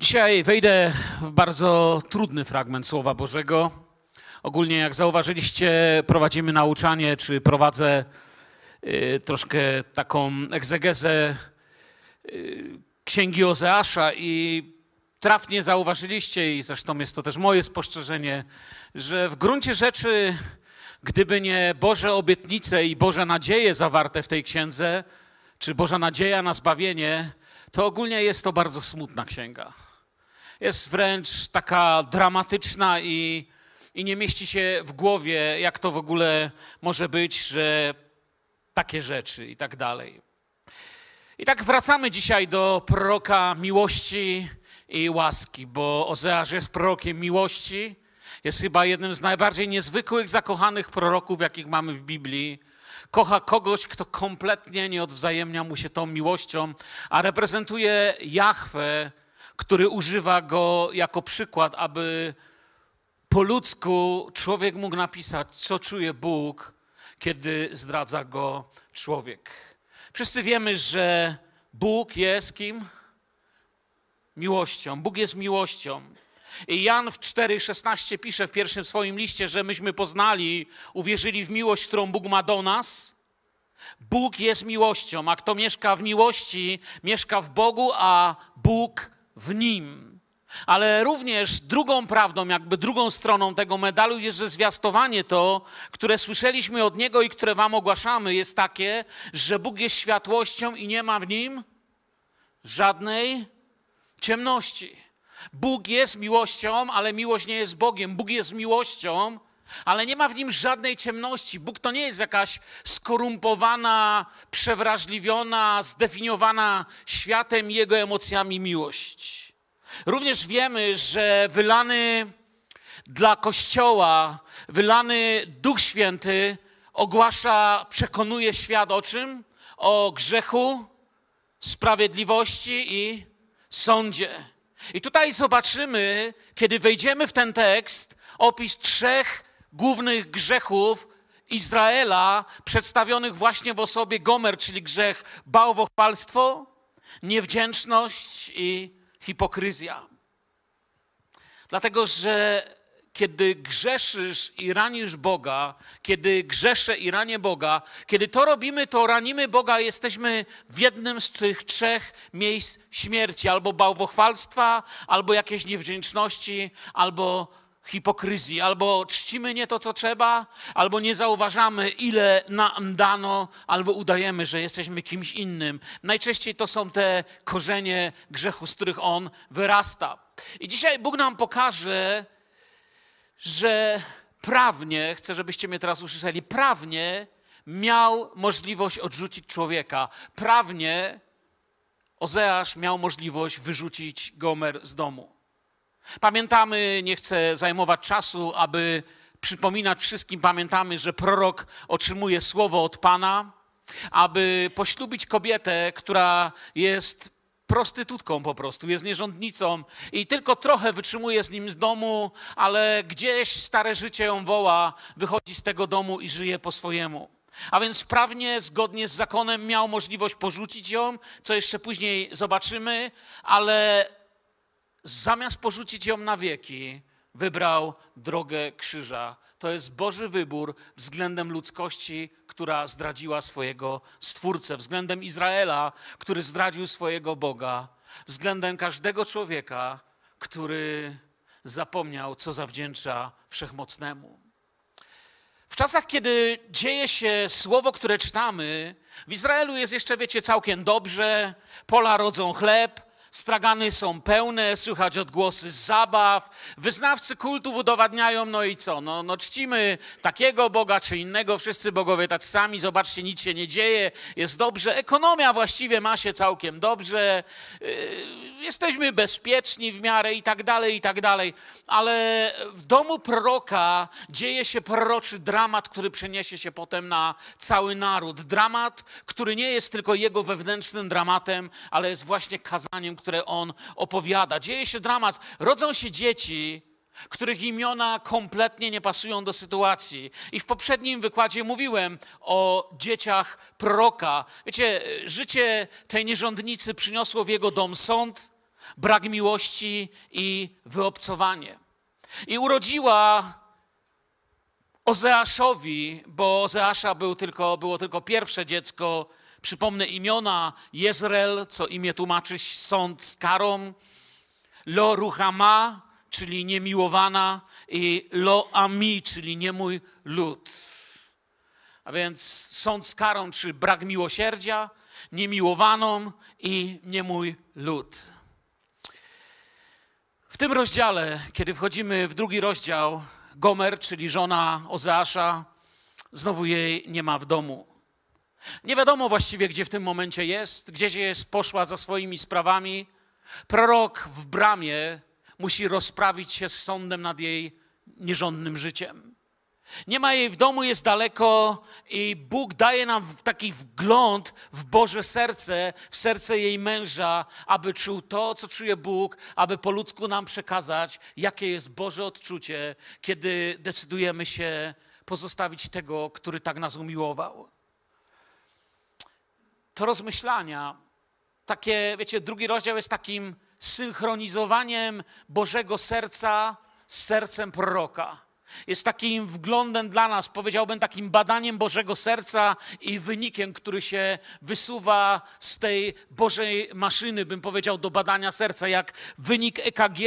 Dzisiaj wejdę w bardzo trudny fragment Słowa Bożego. Ogólnie, jak zauważyliście, prowadzimy nauczanie, czy prowadzę y, troszkę taką egzegezę y, księgi Ozeasza i trafnie zauważyliście, i zresztą jest to też moje spostrzeżenie, że w gruncie rzeczy, gdyby nie Boże obietnice i Boże nadzieje zawarte w tej księdze, czy Boża nadzieja na zbawienie, to ogólnie jest to bardzo smutna księga jest wręcz taka dramatyczna i, i nie mieści się w głowie, jak to w ogóle może być, że takie rzeczy i tak dalej. I tak wracamy dzisiaj do proroka miłości i łaski, bo Ozeasz jest prorokiem miłości. Jest chyba jednym z najbardziej niezwykłych, zakochanych proroków, jakich mamy w Biblii. Kocha kogoś, kto kompletnie nie odwzajemnia mu się tą miłością, a reprezentuje Jahwe, który używa go jako przykład, aby po ludzku człowiek mógł napisać, co czuje Bóg, kiedy zdradza go człowiek. Wszyscy wiemy, że Bóg jest kim? Miłością. Bóg jest miłością. I Jan w 4,16 pisze w pierwszym swoim liście, że myśmy poznali, uwierzyli w miłość, którą Bóg ma do nas. Bóg jest miłością, a kto mieszka w miłości, mieszka w Bogu, a Bóg w nim. Ale również drugą prawdą, jakby drugą stroną tego medalu jest, że zwiastowanie to, które słyszeliśmy od Niego i które Wam ogłaszamy, jest takie, że Bóg jest światłością i nie ma w nim żadnej ciemności. Bóg jest miłością, ale miłość nie jest Bogiem. Bóg jest miłością, ale nie ma w nim żadnej ciemności. Bóg to nie jest jakaś skorumpowana, przewrażliwiona, zdefiniowana światem i jego emocjami miłość. Również wiemy, że wylany dla Kościoła, wylany Duch Święty ogłasza, przekonuje świat o czym? O grzechu, sprawiedliwości i sądzie. I tutaj zobaczymy, kiedy wejdziemy w ten tekst, opis trzech głównych grzechów Izraela, przedstawionych właśnie w osobie Gomer, czyli grzech bałwochwalstwo, niewdzięczność i hipokryzja. Dlatego, że kiedy grzeszysz i ranisz Boga, kiedy grzeszę i ranię Boga, kiedy to robimy, to ranimy Boga, jesteśmy w jednym z tych trzech miejsc śmierci, albo bałwochwalstwa, albo jakiejś niewdzięczności, albo hipokryzji, albo czcimy nie to, co trzeba, albo nie zauważamy, ile nam dano, albo udajemy, że jesteśmy kimś innym. Najczęściej to są te korzenie grzechu, z których on wyrasta. I dzisiaj Bóg nam pokaże, że prawnie, chcę, żebyście mnie teraz usłyszeli, prawnie miał możliwość odrzucić człowieka. Prawnie Ozeasz miał możliwość wyrzucić Gomer z domu. Pamiętamy, nie chcę zajmować czasu, aby przypominać wszystkim, pamiętamy, że prorok otrzymuje słowo od Pana, aby poślubić kobietę, która jest prostytutką po prostu, jest nierządnicą i tylko trochę wytrzymuje z nim z domu, ale gdzieś stare życie ją woła, wychodzi z tego domu i żyje po swojemu. A więc prawnie, zgodnie z zakonem, miał możliwość porzucić ją, co jeszcze później zobaczymy, ale zamiast porzucić ją na wieki, wybrał drogę krzyża. To jest Boży wybór względem ludzkości, która zdradziła swojego Stwórcę, względem Izraela, który zdradził swojego Boga, względem każdego człowieka, który zapomniał, co zawdzięcza wszechmocnemu. W czasach, kiedy dzieje się słowo, które czytamy, w Izraelu jest jeszcze, wiecie, całkiem dobrze, pola rodzą chleb, Stragany są pełne, słychać odgłosy zabaw. Wyznawcy kultów udowadniają, no i co? No, no czcimy takiego Boga czy innego, wszyscy bogowie tak sami, zobaczcie, nic się nie dzieje, jest dobrze. Ekonomia właściwie ma się całkiem dobrze, yy, jesteśmy bezpieczni w miarę i tak dalej, i tak dalej. Ale w domu proroka dzieje się proroczy dramat, który przeniesie się potem na cały naród. Dramat, który nie jest tylko jego wewnętrznym dramatem, ale jest właśnie kazaniem, które on opowiada. Dzieje się dramat. Rodzą się dzieci, których imiona kompletnie nie pasują do sytuacji. I w poprzednim wykładzie mówiłem o dzieciach proroka. Wiecie, życie tej nierządnicy przyniosło w jego dom sąd, brak miłości i wyobcowanie. I urodziła Ozeaszowi, bo Ozeasza był tylko, było tylko pierwsze dziecko Przypomnę imiona Jezreel, co imię tłumaczy sąd z karą, Lo Ruchama, czyli niemiłowana, i Lo Ami, czyli nie mój lud. A więc sąd z karą, czy brak miłosierdzia, niemiłowaną i nie mój lud. W tym rozdziale, kiedy wchodzimy w drugi rozdział, Gomer, czyli żona Ozeasza, znowu jej nie ma w domu. Nie wiadomo właściwie, gdzie w tym momencie jest, gdzie jest, poszła za swoimi sprawami. Prorok w bramie musi rozprawić się z sądem nad jej nierządnym życiem. Nie ma jej w domu, jest daleko i Bóg daje nam taki wgląd w Boże serce, w serce jej męża, aby czuł to, co czuje Bóg, aby po ludzku nam przekazać, jakie jest Boże odczucie, kiedy decydujemy się pozostawić tego, który tak nas umiłował to rozmyślania, takie, wiecie, drugi rozdział jest takim synchronizowaniem Bożego serca z sercem proroka. Jest takim wglądem dla nas, powiedziałbym takim badaniem Bożego serca i wynikiem, który się wysuwa z tej Bożej maszyny, bym powiedział, do badania serca. Jak wynik EKG,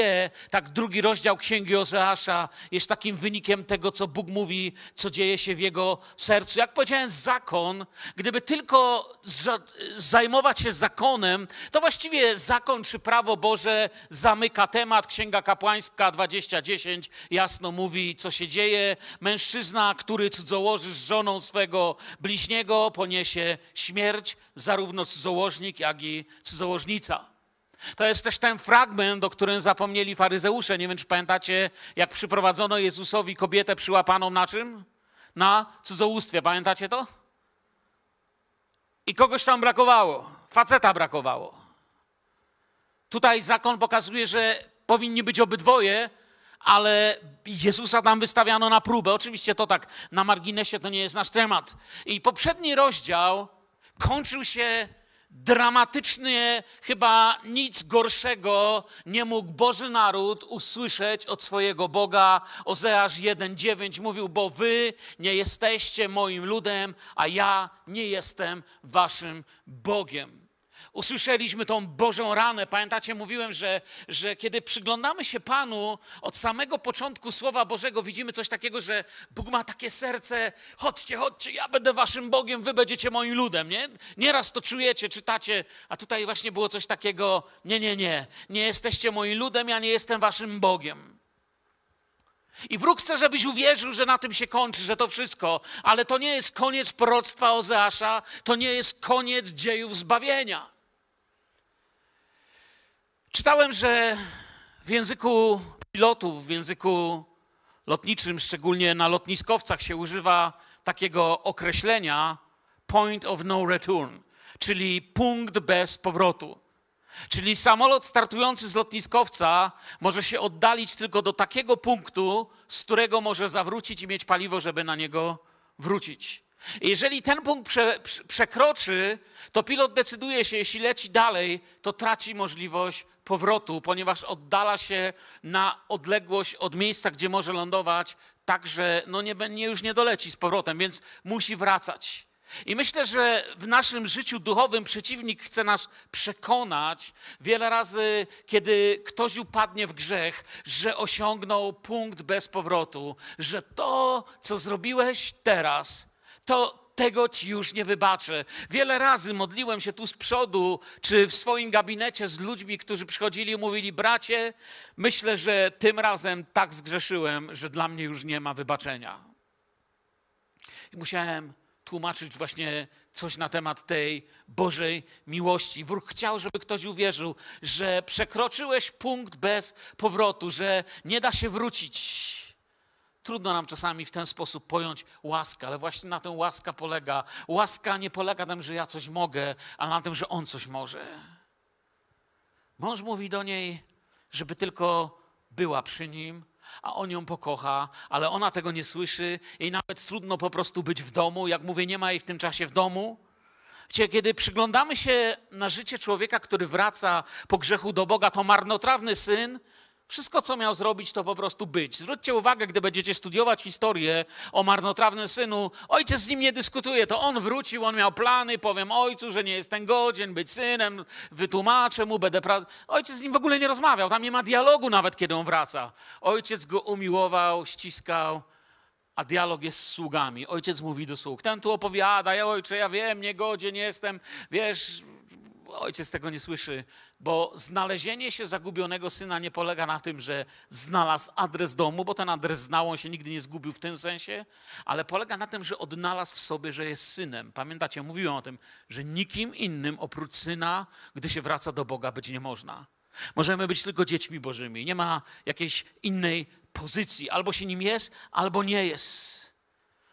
tak drugi rozdział Księgi Ozeasza jest takim wynikiem tego, co Bóg mówi, co dzieje się w jego sercu. Jak powiedziałem, zakon, gdyby tylko zajmować się zakonem, to właściwie zakon czy prawo Boże zamyka temat. Księga Kapłańska 20.10 jasno mówi, co co się dzieje. Mężczyzna, który cudzołoży z żoną swego bliźniego, poniesie śmierć, zarówno cudzołożnik, jak i cudzołożnica. To jest też ten fragment, o którym zapomnieli faryzeusze. Nie wiem, czy pamiętacie, jak przyprowadzono Jezusowi kobietę przyłapaną na czym? Na cudzołóstwie. Pamiętacie to? I kogoś tam brakowało. Faceta brakowało. Tutaj zakon pokazuje, że powinni być obydwoje, ale Jezusa tam wystawiano na próbę. Oczywiście to tak na marginesie to nie jest nasz temat. I poprzedni rozdział kończył się dramatycznie, chyba nic gorszego nie mógł Boży Naród usłyszeć od swojego Boga. Ozeasz 1,9 mówił, bo wy nie jesteście moim ludem, a ja nie jestem waszym Bogiem usłyszeliśmy tą Bożą ranę. Pamiętacie, mówiłem, że, że kiedy przyglądamy się Panu, od samego początku Słowa Bożego widzimy coś takiego, że Bóg ma takie serce, chodźcie, chodźcie, ja będę waszym Bogiem, wy będziecie moim ludem, nie? Nieraz to czujecie, czytacie, a tutaj właśnie było coś takiego, nie, nie, nie, nie jesteście moim ludem, ja nie jestem waszym Bogiem. I wróg chce, żebyś uwierzył, że na tym się kończy, że to wszystko, ale to nie jest koniec proroctwa Ozeasza, to nie jest koniec dziejów zbawienia. Czytałem, że w języku pilotów, w języku lotniczym, szczególnie na lotniskowcach, się używa takiego określenia point of no return, czyli punkt bez powrotu. Czyli samolot startujący z lotniskowca może się oddalić tylko do takiego punktu, z którego może zawrócić i mieć paliwo, żeby na niego wrócić. Jeżeli ten punkt prze, prze, przekroczy, to pilot decyduje się, jeśli leci dalej, to traci możliwość powrotu, ponieważ oddala się na odległość od miejsca, gdzie może lądować, tak że no nie, nie, już nie doleci z powrotem, więc musi wracać. I myślę, że w naszym życiu duchowym przeciwnik chce nas przekonać wiele razy, kiedy ktoś upadnie w grzech, że osiągnął punkt bez powrotu, że to, co zrobiłeś teraz, to tego ci już nie wybaczę. Wiele razy modliłem się tu z przodu, czy w swoim gabinecie z ludźmi, którzy przychodzili i mówili: Bracie, myślę, że tym razem tak zgrzeszyłem, że dla mnie już nie ma wybaczenia. I musiałem tłumaczyć właśnie coś na temat tej Bożej miłości. Wróg chciał, żeby ktoś uwierzył, że przekroczyłeś punkt bez powrotu, że nie da się wrócić Trudno nam czasami w ten sposób pojąć łaskę, ale właśnie na tę łaska polega. Łaska nie polega na tym, że ja coś mogę, ale na tym, że on coś może. Mąż mówi do niej, żeby tylko była przy nim, a on ją pokocha, ale ona tego nie słyszy. i nawet trudno po prostu być w domu. Jak mówię, nie ma jej w tym czasie w domu. kiedy przyglądamy się na życie człowieka, który wraca po grzechu do Boga, to marnotrawny syn wszystko, co miał zrobić, to po prostu być. Zwróćcie uwagę, gdy będziecie studiować historię o marnotrawnym synu, ojciec z nim nie dyskutuje, to on wrócił, on miał plany, powiem ojcu, że nie jestem godzien być synem, wytłumaczę mu, będę... Pra... Ojciec z nim w ogóle nie rozmawiał, tam nie ma dialogu nawet, kiedy on wraca. Ojciec go umiłował, ściskał, a dialog jest z sługami. Ojciec mówi do sług, ten tu opowiada, ja ojcze, ja wiem, niegodzien jestem, wiesz, ojciec tego nie słyszy, bo znalezienie się zagubionego syna nie polega na tym, że znalazł adres domu, bo ten adres znał, on się nigdy nie zgubił w tym sensie, ale polega na tym, że odnalazł w sobie, że jest synem. Pamiętacie, mówiłem o tym, że nikim innym oprócz syna, gdy się wraca do Boga, być nie można. Możemy być tylko dziećmi Bożymi. Nie ma jakiejś innej pozycji. Albo się nim jest, albo nie jest.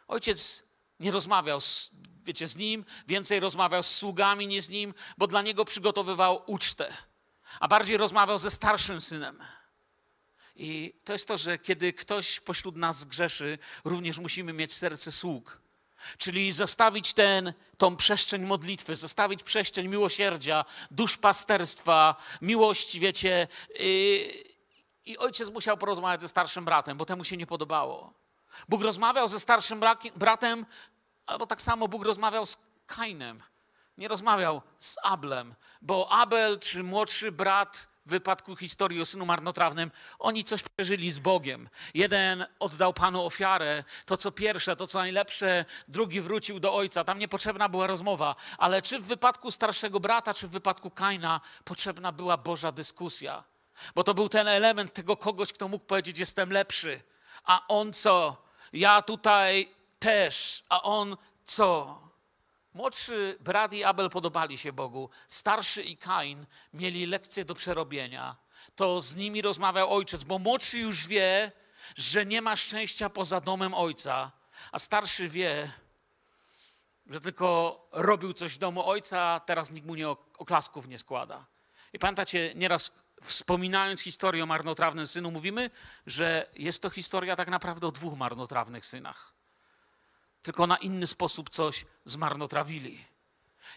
Ojciec nie rozmawiał z wiecie, z nim, więcej rozmawiał z sługami, nie z nim, bo dla niego przygotowywał ucztę, a bardziej rozmawiał ze starszym synem. I to jest to, że kiedy ktoś pośród nas grzeszy, również musimy mieć serce sług. Czyli zostawić ten, tą przestrzeń modlitwy, zostawić przestrzeń miłosierdzia, duszpasterstwa, miłości, wiecie. Yy, I ojciec musiał porozmawiać ze starszym bratem, bo temu się nie podobało. Bóg rozmawiał ze starszym bratem Albo tak samo Bóg rozmawiał z Kainem. Nie rozmawiał z Ablem, bo Abel czy młodszy brat w wypadku historii o synu marnotrawnym, oni coś przeżyli z Bogiem. Jeden oddał Panu ofiarę, to co pierwsze, to co najlepsze, drugi wrócił do ojca. Tam niepotrzebna była rozmowa, ale czy w wypadku starszego brata, czy w wypadku Kaina potrzebna była Boża dyskusja? Bo to był ten element tego kogoś, kto mógł powiedzieć: Jestem lepszy. A on co? Ja tutaj też, a on co? Młodszy brat i Abel podobali się Bogu, starszy i Kain mieli lekcję do przerobienia. To z nimi rozmawiał ojciec, bo młodszy już wie, że nie ma szczęścia poza domem ojca, a starszy wie, że tylko robił coś w domu ojca, a teraz nikt mu nie oklasków nie składa. I pamiętacie, nieraz wspominając historię o marnotrawnym synu, mówimy, że jest to historia tak naprawdę o dwóch marnotrawnych synach tylko na inny sposób coś zmarnotrawili.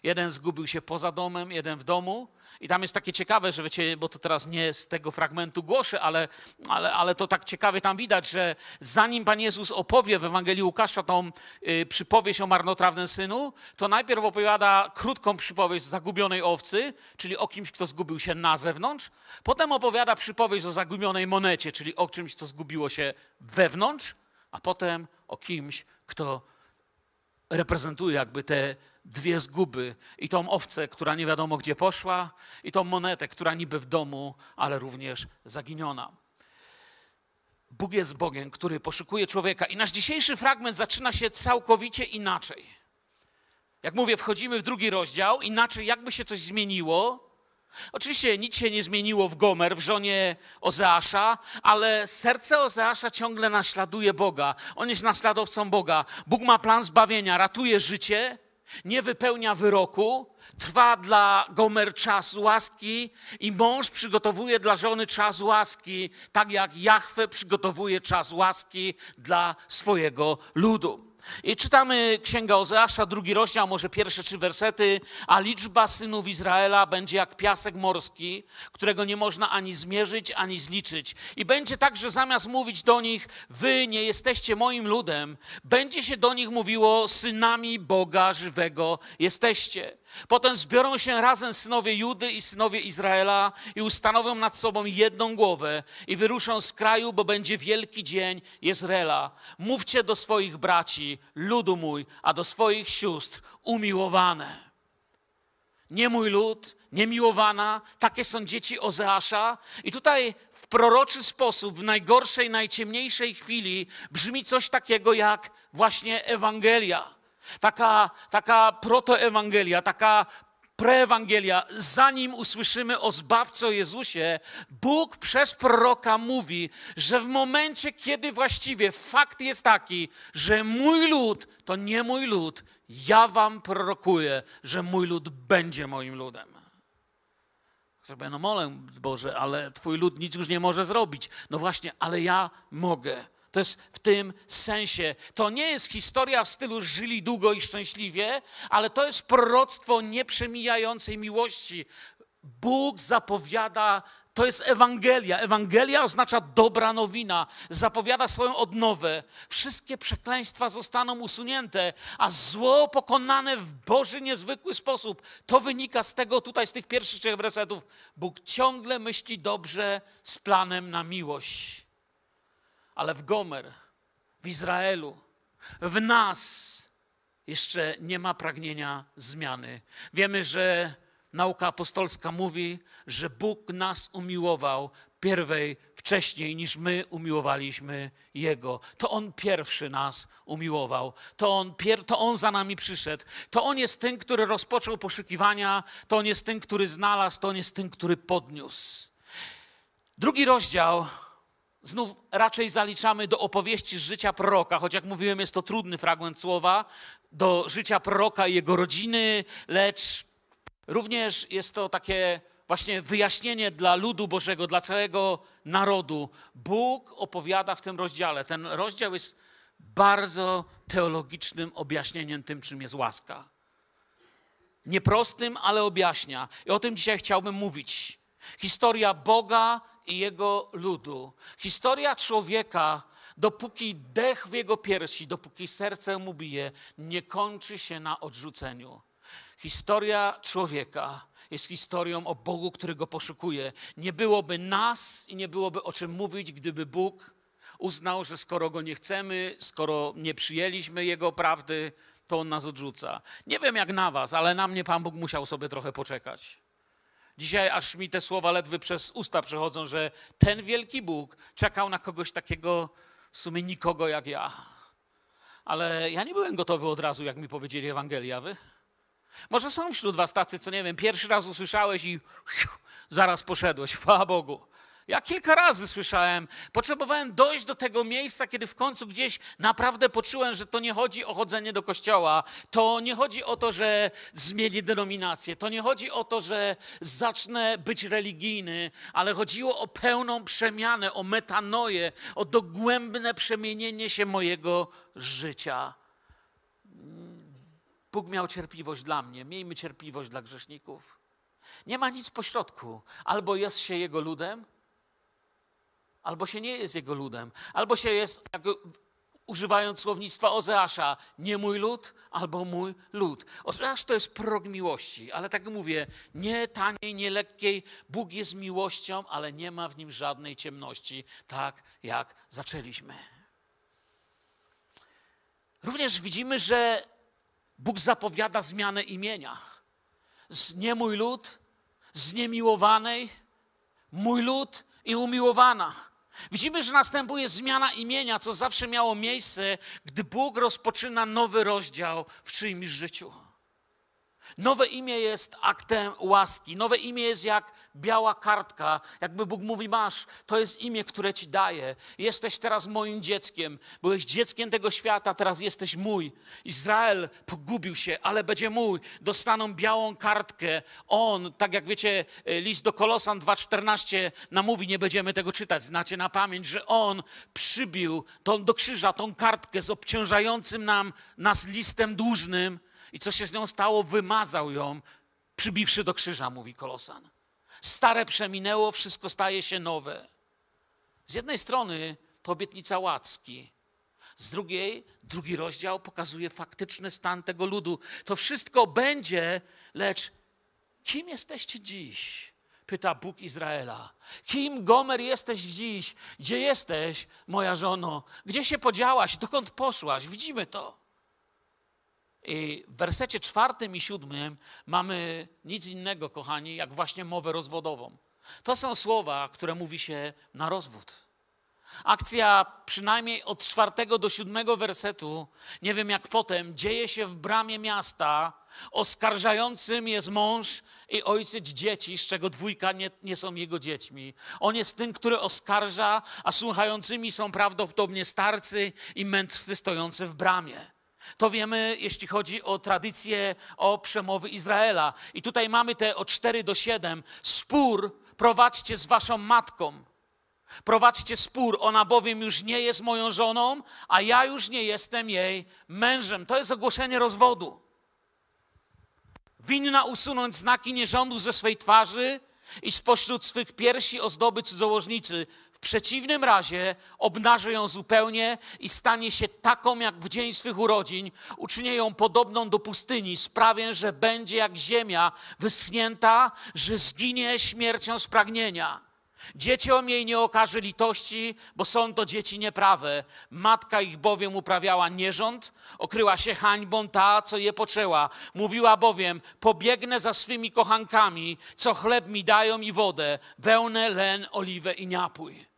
Jeden zgubił się poza domem, jeden w domu. I tam jest takie ciekawe, że wiecie, bo to teraz nie z tego fragmentu głoszę, ale, ale, ale to tak ciekawie tam widać, że zanim Pan Jezus opowie w Ewangelii Łukasza tą y, przypowieść o marnotrawnym synu, to najpierw opowiada krótką przypowieść o zagubionej owcy, czyli o kimś, kto zgubił się na zewnątrz. Potem opowiada przypowieść o zagubionej monecie, czyli o czymś, co zgubiło się wewnątrz. A potem o kimś, kto reprezentuje jakby te dwie zguby i tą owcę, która nie wiadomo gdzie poszła, i tą monetę, która niby w domu, ale również zaginiona. Bóg jest Bogiem, który poszukuje człowieka. I nasz dzisiejszy fragment zaczyna się całkowicie inaczej. Jak mówię, wchodzimy w drugi rozdział, inaczej jakby się coś zmieniło, Oczywiście nic się nie zmieniło w Gomer, w żonie Ozeasza, ale serce Ozeasza ciągle naśladuje Boga. On jest naśladowcą Boga. Bóg ma plan zbawienia, ratuje życie, nie wypełnia wyroku, trwa dla Gomer czas łaski i mąż przygotowuje dla żony czas łaski, tak jak Jahwe przygotowuje czas łaski dla swojego ludu. I czytamy Księgę Ozeasza, drugi rozdział, może pierwsze trzy wersety, a liczba synów Izraela będzie jak piasek morski, którego nie można ani zmierzyć, ani zliczyć. I będzie tak, że zamiast mówić do nich, wy nie jesteście moim ludem, będzie się do nich mówiło, synami Boga żywego jesteście. Potem zbiorą się razem synowie Judy i synowie Izraela i ustanowią nad sobą jedną głowę i wyruszą z kraju, bo będzie wielki dzień Izraela. Mówcie do swoich braci, ludu mój, a do swoich sióstr, umiłowane. Nie mój lud, niemiłowana, takie są dzieci Ozeasza. I tutaj w proroczy sposób, w najgorszej, najciemniejszej chwili brzmi coś takiego jak właśnie Ewangelia Taka, taka protoewangelia, taka preewangelia, zanim usłyszymy o o Jezusie, Bóg przez proroka mówi, że w momencie, kiedy właściwie fakt jest taki, że mój lud to nie mój lud, ja wam prorokuję, że mój lud będzie moim ludem. No molę, Boże, ale Twój lud nic już nie może zrobić. No właśnie, ale ja mogę. To jest w tym sensie. To nie jest historia w stylu żyli długo i szczęśliwie, ale to jest proroctwo nieprzemijającej miłości. Bóg zapowiada, to jest Ewangelia. Ewangelia oznacza dobra nowina, zapowiada swoją odnowę. Wszystkie przekleństwa zostaną usunięte, a zło pokonane w Boży niezwykły sposób. To wynika z tego tutaj, z tych pierwszych trzech wersetów. Bóg ciągle myśli dobrze z planem na miłość ale w Gomer, w Izraelu, w nas jeszcze nie ma pragnienia zmiany. Wiemy, że nauka apostolska mówi, że Bóg nas umiłował pierwej, wcześniej niż my umiłowaliśmy Jego. To On pierwszy nas umiłował, to on, pier, to on za nami przyszedł, to On jest ten, który rozpoczął poszukiwania, to On jest ten, który znalazł, to On jest ten, który podniósł. Drugi rozdział znów raczej zaliczamy do opowieści z życia proroka, choć jak mówiłem, jest to trudny fragment słowa, do życia proroka i jego rodziny, lecz również jest to takie właśnie wyjaśnienie dla ludu Bożego, dla całego narodu. Bóg opowiada w tym rozdziale. Ten rozdział jest bardzo teologicznym objaśnieniem tym, czym jest łaska. Nieprostym, ale objaśnia. I o tym dzisiaj chciałbym mówić. Historia Boga i jego ludu. Historia człowieka, dopóki dech w jego piersi, dopóki serce mu bije, nie kończy się na odrzuceniu. Historia człowieka jest historią o Bogu, który go poszukuje. Nie byłoby nas i nie byłoby o czym mówić, gdyby Bóg uznał, że skoro go nie chcemy, skoro nie przyjęliśmy jego prawdy, to on nas odrzuca. Nie wiem jak na was, ale na mnie Pan Bóg musiał sobie trochę poczekać. Dzisiaj aż mi te słowa ledwy przez usta przechodzą, że ten wielki Bóg czekał na kogoś takiego, w sumie nikogo jak ja. Ale ja nie byłem gotowy od razu, jak mi powiedzieli Ewangelia, wy? Może są wśród was tacy, co nie wiem, pierwszy raz usłyszałeś i zaraz poszedłeś, chwała Bogu. Ja kilka razy słyszałem, potrzebowałem dojść do tego miejsca, kiedy w końcu gdzieś naprawdę poczułem, że to nie chodzi o chodzenie do kościoła, to nie chodzi o to, że zmienię denominację, to nie chodzi o to, że zacznę być religijny, ale chodziło o pełną przemianę, o metanoję, o dogłębne przemienienie się mojego życia. Bóg miał cierpliwość dla mnie, miejmy cierpliwość dla grzeszników. Nie ma nic pośrodku. Albo jest się Jego ludem, albo się nie jest jego ludem, albo się jest, jak, używając słownictwa Ozeasza, nie mój lud, albo mój lud. Ozeasz to jest prog miłości, ale tak mówię, nie taniej, nie lekkiej. Bóg jest miłością, ale nie ma w nim żadnej ciemności, tak jak zaczęliśmy. Również widzimy, że Bóg zapowiada zmianę imienia. Z nie mój lud, z niemiłowanej, mój lud i umiłowana. Widzimy, że następuje zmiana imienia, co zawsze miało miejsce, gdy Bóg rozpoczyna nowy rozdział w czyimś życiu. Nowe imię jest aktem łaski. Nowe imię jest jak biała kartka. Jakby Bóg mówi, masz, to jest imię, które ci daję. Jesteś teraz moim dzieckiem. Byłeś dzieckiem tego świata, teraz jesteś mój. Izrael pogubił się, ale będzie mój. Dostaną białą kartkę. On, tak jak wiecie, e, list do Kolosan 2.14 namówi, nie będziemy tego czytać. Znacie na pamięć, że on przybił tą, do krzyża tą kartkę z obciążającym nam, nas listem dłużnym i co się z nią stało? Wymazał ją, przybiwszy do krzyża, mówi Kolosan. Stare przeminęło, wszystko staje się nowe. Z jednej strony to obietnica łacki, z drugiej, drugi rozdział pokazuje faktyczny stan tego ludu. To wszystko będzie, lecz kim jesteście dziś? Pyta Bóg Izraela. Kim, Gomer, jesteś dziś? Gdzie jesteś, moja żono? Gdzie się podziałaś? Dokąd poszłaś? Widzimy to w wersecie czwartym i siódmym mamy nic innego, kochani, jak właśnie mowę rozwodową. To są słowa, które mówi się na rozwód. Akcja przynajmniej od czwartego do siódmego wersetu, nie wiem jak potem, dzieje się w bramie miasta. Oskarżającym jest mąż i ojciec dzieci, z czego dwójka nie, nie są jego dziećmi. On jest tym, który oskarża, a słuchającymi są prawdopodobnie starcy i mędrcy stojący w bramie. To wiemy, jeśli chodzi o tradycję, o przemowy Izraela. I tutaj mamy te od 4 do 7. Spór prowadźcie z waszą matką. Prowadźcie spór, ona bowiem już nie jest moją żoną, a ja już nie jestem jej mężem. To jest ogłoszenie rozwodu. Winna usunąć znaki nierządu ze swej twarzy i spośród swych piersi ozdoby cudzołożnicy. W przeciwnym razie obnaży ją zupełnie i stanie się taką jak w dzień swych urodzin. Uczynię ją podobną do pustyni. Sprawię, że będzie jak ziemia wyschnięta, że zginie śmiercią z pragnienia. Dzieciom jej nie okaże litości, bo są to dzieci nieprawe. Matka ich bowiem uprawiała nierząd, okryła się hańbą ta, co je poczęła. Mówiła bowiem, pobiegnę za swymi kochankami, co chleb mi dają i wodę, wełnę, len, oliwę i niapój.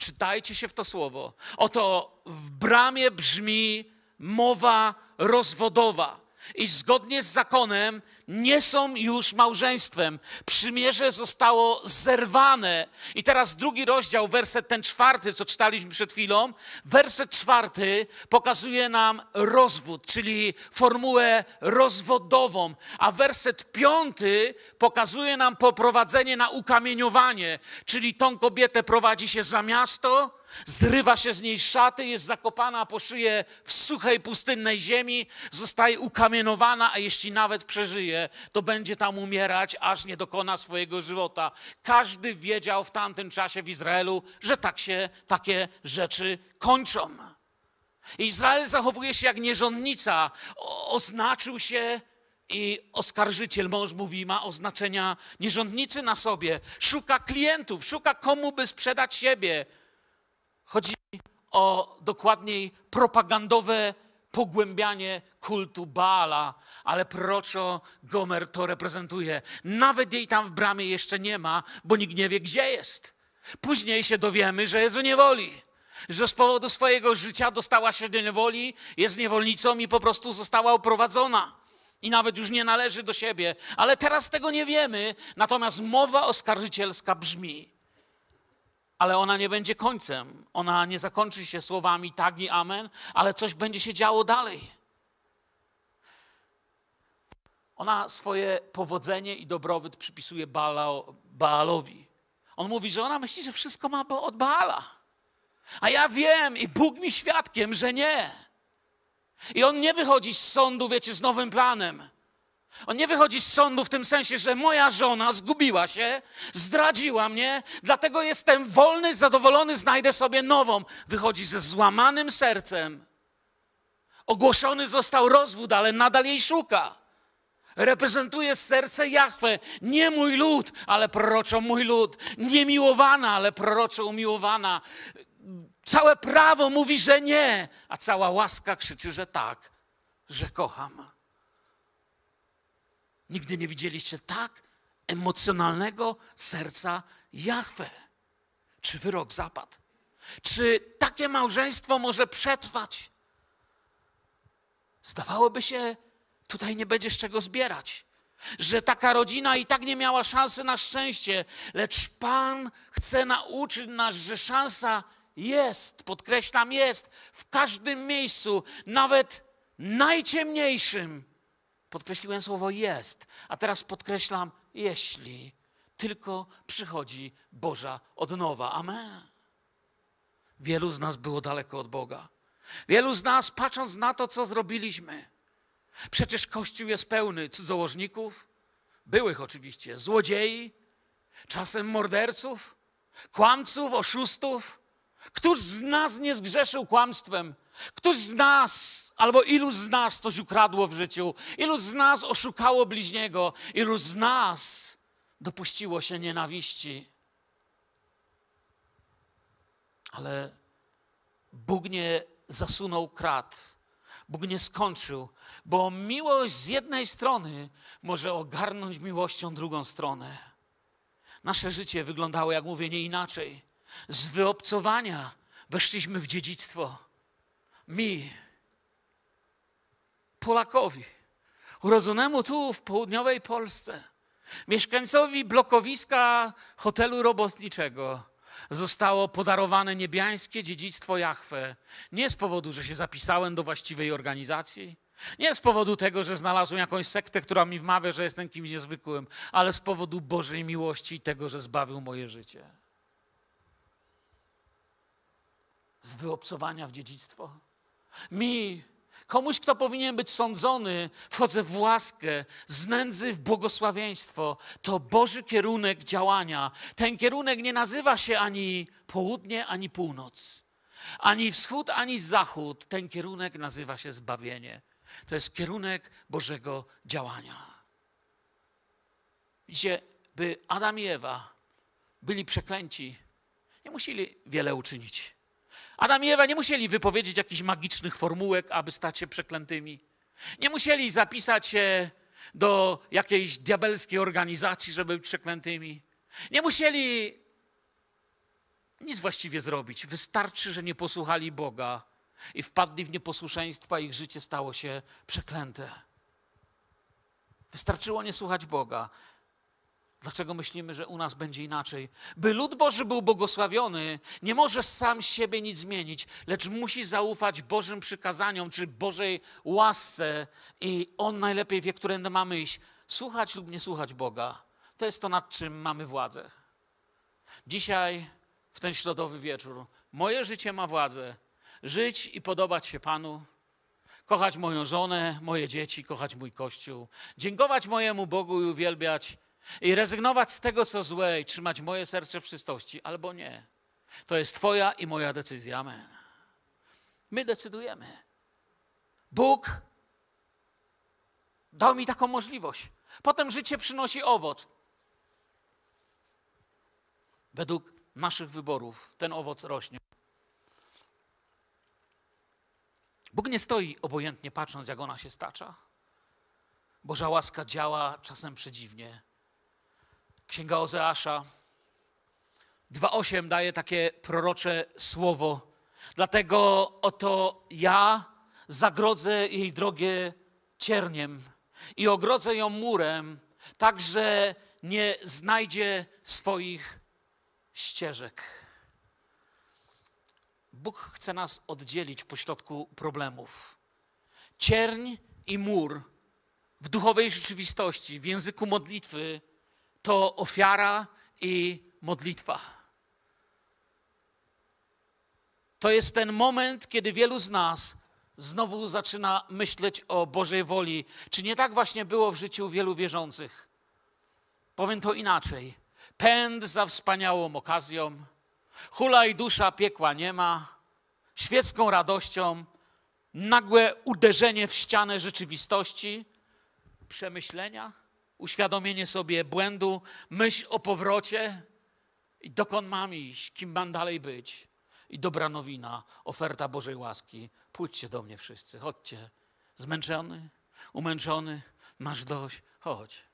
Wczytajcie się w to słowo. Oto w bramie brzmi mowa rozwodowa. I zgodnie z zakonem nie są już małżeństwem. Przymierze zostało zerwane. I teraz drugi rozdział, werset ten czwarty, co czytaliśmy przed chwilą. Werset czwarty pokazuje nam rozwód, czyli formułę rozwodową. A werset piąty pokazuje nam poprowadzenie na ukamieniowanie, czyli tą kobietę prowadzi się za miasto, Zrywa się z niej szaty, jest zakopana po szyję w suchej, pustynnej ziemi, zostaje ukamienowana, a jeśli nawet przeżyje, to będzie tam umierać, aż nie dokona swojego żywota. Każdy wiedział w tamtym czasie w Izraelu, że tak się takie rzeczy kończą. Izrael zachowuje się jak nierządnica. oznaczył się i oskarżyciel, mąż mówi, ma oznaczenia nierządnicy na sobie. Szuka klientów, szuka komu by sprzedać siebie. Chodzi o dokładniej propagandowe pogłębianie kultu Baala, ale proroczo Gomer to reprezentuje. Nawet jej tam w bramie jeszcze nie ma, bo nikt nie wie, gdzie jest. Później się dowiemy, że jest w niewoli że z powodu swojego życia dostała się do niewoli, jest niewolnicą i po prostu została oprowadzona. I nawet już nie należy do siebie. Ale teraz tego nie wiemy. Natomiast mowa oskarżycielska brzmi: ale ona nie będzie końcem. Ona nie zakończy się słowami tak i amen, ale coś będzie się działo dalej. Ona swoje powodzenie i dobrobyt przypisuje Baalo, Baalowi. On mówi, że ona myśli, że wszystko ma od Baala. A ja wiem i Bóg mi świadkiem, że nie. I on nie wychodzi z sądu, wiecie, z nowym planem. On nie wychodzi z sądu w tym sensie, że moja żona zgubiła się, zdradziła mnie, dlatego jestem wolny, zadowolony, znajdę sobie nową. Wychodzi ze złamanym sercem. Ogłoszony został rozwód, ale nadal jej szuka. Reprezentuje serce Jahwe, nie mój lud, ale proroczo mój lud, nie miłowana, ale proroczo umiłowana. Całe prawo mówi, że nie, a cała łaska krzyczy, że tak, że kocham. Nigdy nie widzieliście tak emocjonalnego serca Jahwe. Czy wyrok zapadł? Czy takie małżeństwo może przetrwać? Zdawałoby się, tutaj nie będziesz czego zbierać. Że taka rodzina i tak nie miała szansy na szczęście, lecz Pan chce nauczyć nas, że szansa jest, podkreślam, jest w każdym miejscu, nawet najciemniejszym. Podkreśliłem słowo jest, a teraz podkreślam jeśli tylko przychodzi Boża odnowa. Amen. Wielu z nas było daleko od Boga. Wielu z nas, patrząc na to, co zrobiliśmy, przecież Kościół jest pełny cudzołożników, byłych oczywiście, złodziei, czasem morderców, kłamców, oszustów, Któż z nas nie zgrzeszył kłamstwem? Któż z nas, albo ilu z nas coś ukradło w życiu? Ilu z nas oszukało bliźniego? Ilu z nas dopuściło się nienawiści? Ale Bóg nie zasunął krat. Bóg nie skończył, bo miłość z jednej strony może ogarnąć miłością drugą stronę. Nasze życie wyglądało, jak mówię, nie inaczej. Z wyobcowania weszliśmy w dziedzictwo. Mi, Polakowi, urodzonemu tu w południowej Polsce, mieszkańcowi blokowiska hotelu robotniczego, zostało podarowane niebiańskie dziedzictwo Jachwę. Nie z powodu, że się zapisałem do właściwej organizacji, nie z powodu tego, że znalazłem jakąś sektę, która mi wmawia, że jestem kimś niezwykłym, ale z powodu Bożej miłości i tego, że zbawił moje życie. z wyobcowania w dziedzictwo. Mi, komuś, kto powinien być sądzony, wchodzę w łaskę, z nędzy w błogosławieństwo. To Boży kierunek działania. Ten kierunek nie nazywa się ani południe, ani północ, ani wschód, ani zachód. Ten kierunek nazywa się zbawienie. To jest kierunek Bożego działania. Widzicie, by Adam i Ewa byli przeklęci, nie musieli wiele uczynić. Adam i Ewa nie musieli wypowiedzieć jakichś magicznych formułek, aby stać się przeklętymi. Nie musieli zapisać się do jakiejś diabelskiej organizacji, żeby być przeklętymi. Nie musieli nic właściwie zrobić. Wystarczy, że nie posłuchali Boga i wpadli w nieposłuszeństwo, a ich życie stało się przeklęte. Wystarczyło nie słuchać Boga. Dlaczego myślimy, że u nas będzie inaczej? By lud Boży był błogosławiony, nie może sam siebie nic zmienić, lecz musi zaufać Bożym przykazaniom czy Bożej łasce i On najlepiej wie, którędy mamy iść. Słuchać lub nie słuchać Boga. To jest to, nad czym mamy władzę. Dzisiaj, w ten środowy wieczór, moje życie ma władzę. Żyć i podobać się Panu, kochać moją żonę, moje dzieci, kochać mój Kościół, dziękować mojemu Bogu i uwielbiać i rezygnować z tego, co złe, i trzymać moje serce w czystości, albo nie. To jest Twoja i moja decyzja. Amen. My decydujemy. Bóg dał mi taką możliwość. Potem życie przynosi owoc. Według naszych wyborów ten owoc rośnie. Bóg nie stoi obojętnie patrząc, jak ona się stacza. Boża łaska działa czasem przedziwnie Księga Ozeasza 2.8 daje takie prorocze słowo. Dlatego oto ja zagrodzę jej drogę cierniem i ogrodzę ją murem, tak że nie znajdzie swoich ścieżek. Bóg chce nas oddzielić pośrodku problemów. Cierń i mur w duchowej rzeczywistości, w języku modlitwy to ofiara i modlitwa. To jest ten moment, kiedy wielu z nas znowu zaczyna myśleć o Bożej woli. Czy nie tak właśnie było w życiu wielu wierzących? Powiem to inaczej. Pęd za wspaniałą okazją, i dusza piekła nie ma, świecką radością, nagłe uderzenie w ścianę rzeczywistości, przemyślenia – uświadomienie sobie błędu, myśl o powrocie i dokąd mam iść, kim mam dalej być. I dobra nowina, oferta Bożej łaski. Pójdźcie do mnie wszyscy, chodźcie. Zmęczony, umęczony, masz dość, chodź.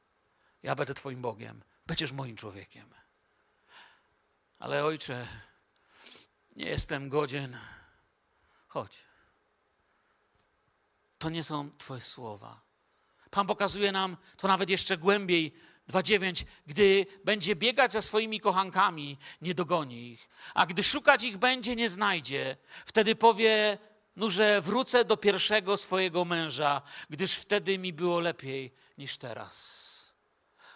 Ja będę Twoim Bogiem, będziesz moim człowiekiem. Ale ojcze, nie jestem godzien, chodź. To nie są Twoje słowa. Pan pokazuje nam to nawet jeszcze głębiej. 2.9. Gdy będzie biegać za swoimi kochankami, nie dogoni ich, a gdy szukać ich będzie, nie znajdzie. Wtedy powie, no że wrócę do pierwszego swojego męża, gdyż wtedy mi było lepiej niż teraz.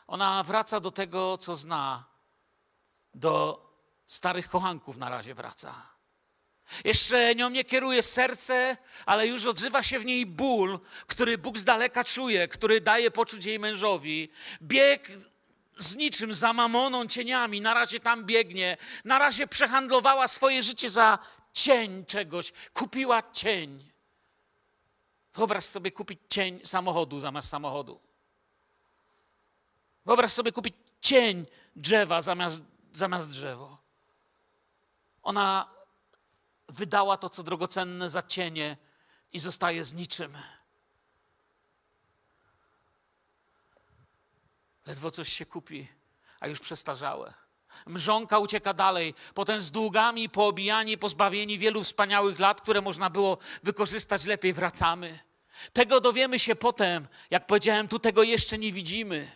Ona wraca do tego, co zna, do starych kochanków na razie wraca. Jeszcze nią nie kieruje serce, ale już odzywa się w niej ból, który Bóg z daleka czuje, który daje poczuć jej mężowi. Bieg z niczym, za mamoną, cieniami, na razie tam biegnie, na razie przehandlowała swoje życie za cień czegoś, kupiła cień. Wyobraź sobie kupić cień samochodu zamiast samochodu. Wyobraź sobie kupić cień drzewa zamiast, zamiast drzewo. Ona wydała to, co drogocenne, za cienie i zostaje z niczym. Ledwo coś się kupi, a już przestarzałe. Mrzonka ucieka dalej, potem z długami, poobijani, pozbawieni wielu wspaniałych lat, które można było wykorzystać lepiej, wracamy. Tego dowiemy się potem, jak powiedziałem, tu tego jeszcze nie widzimy,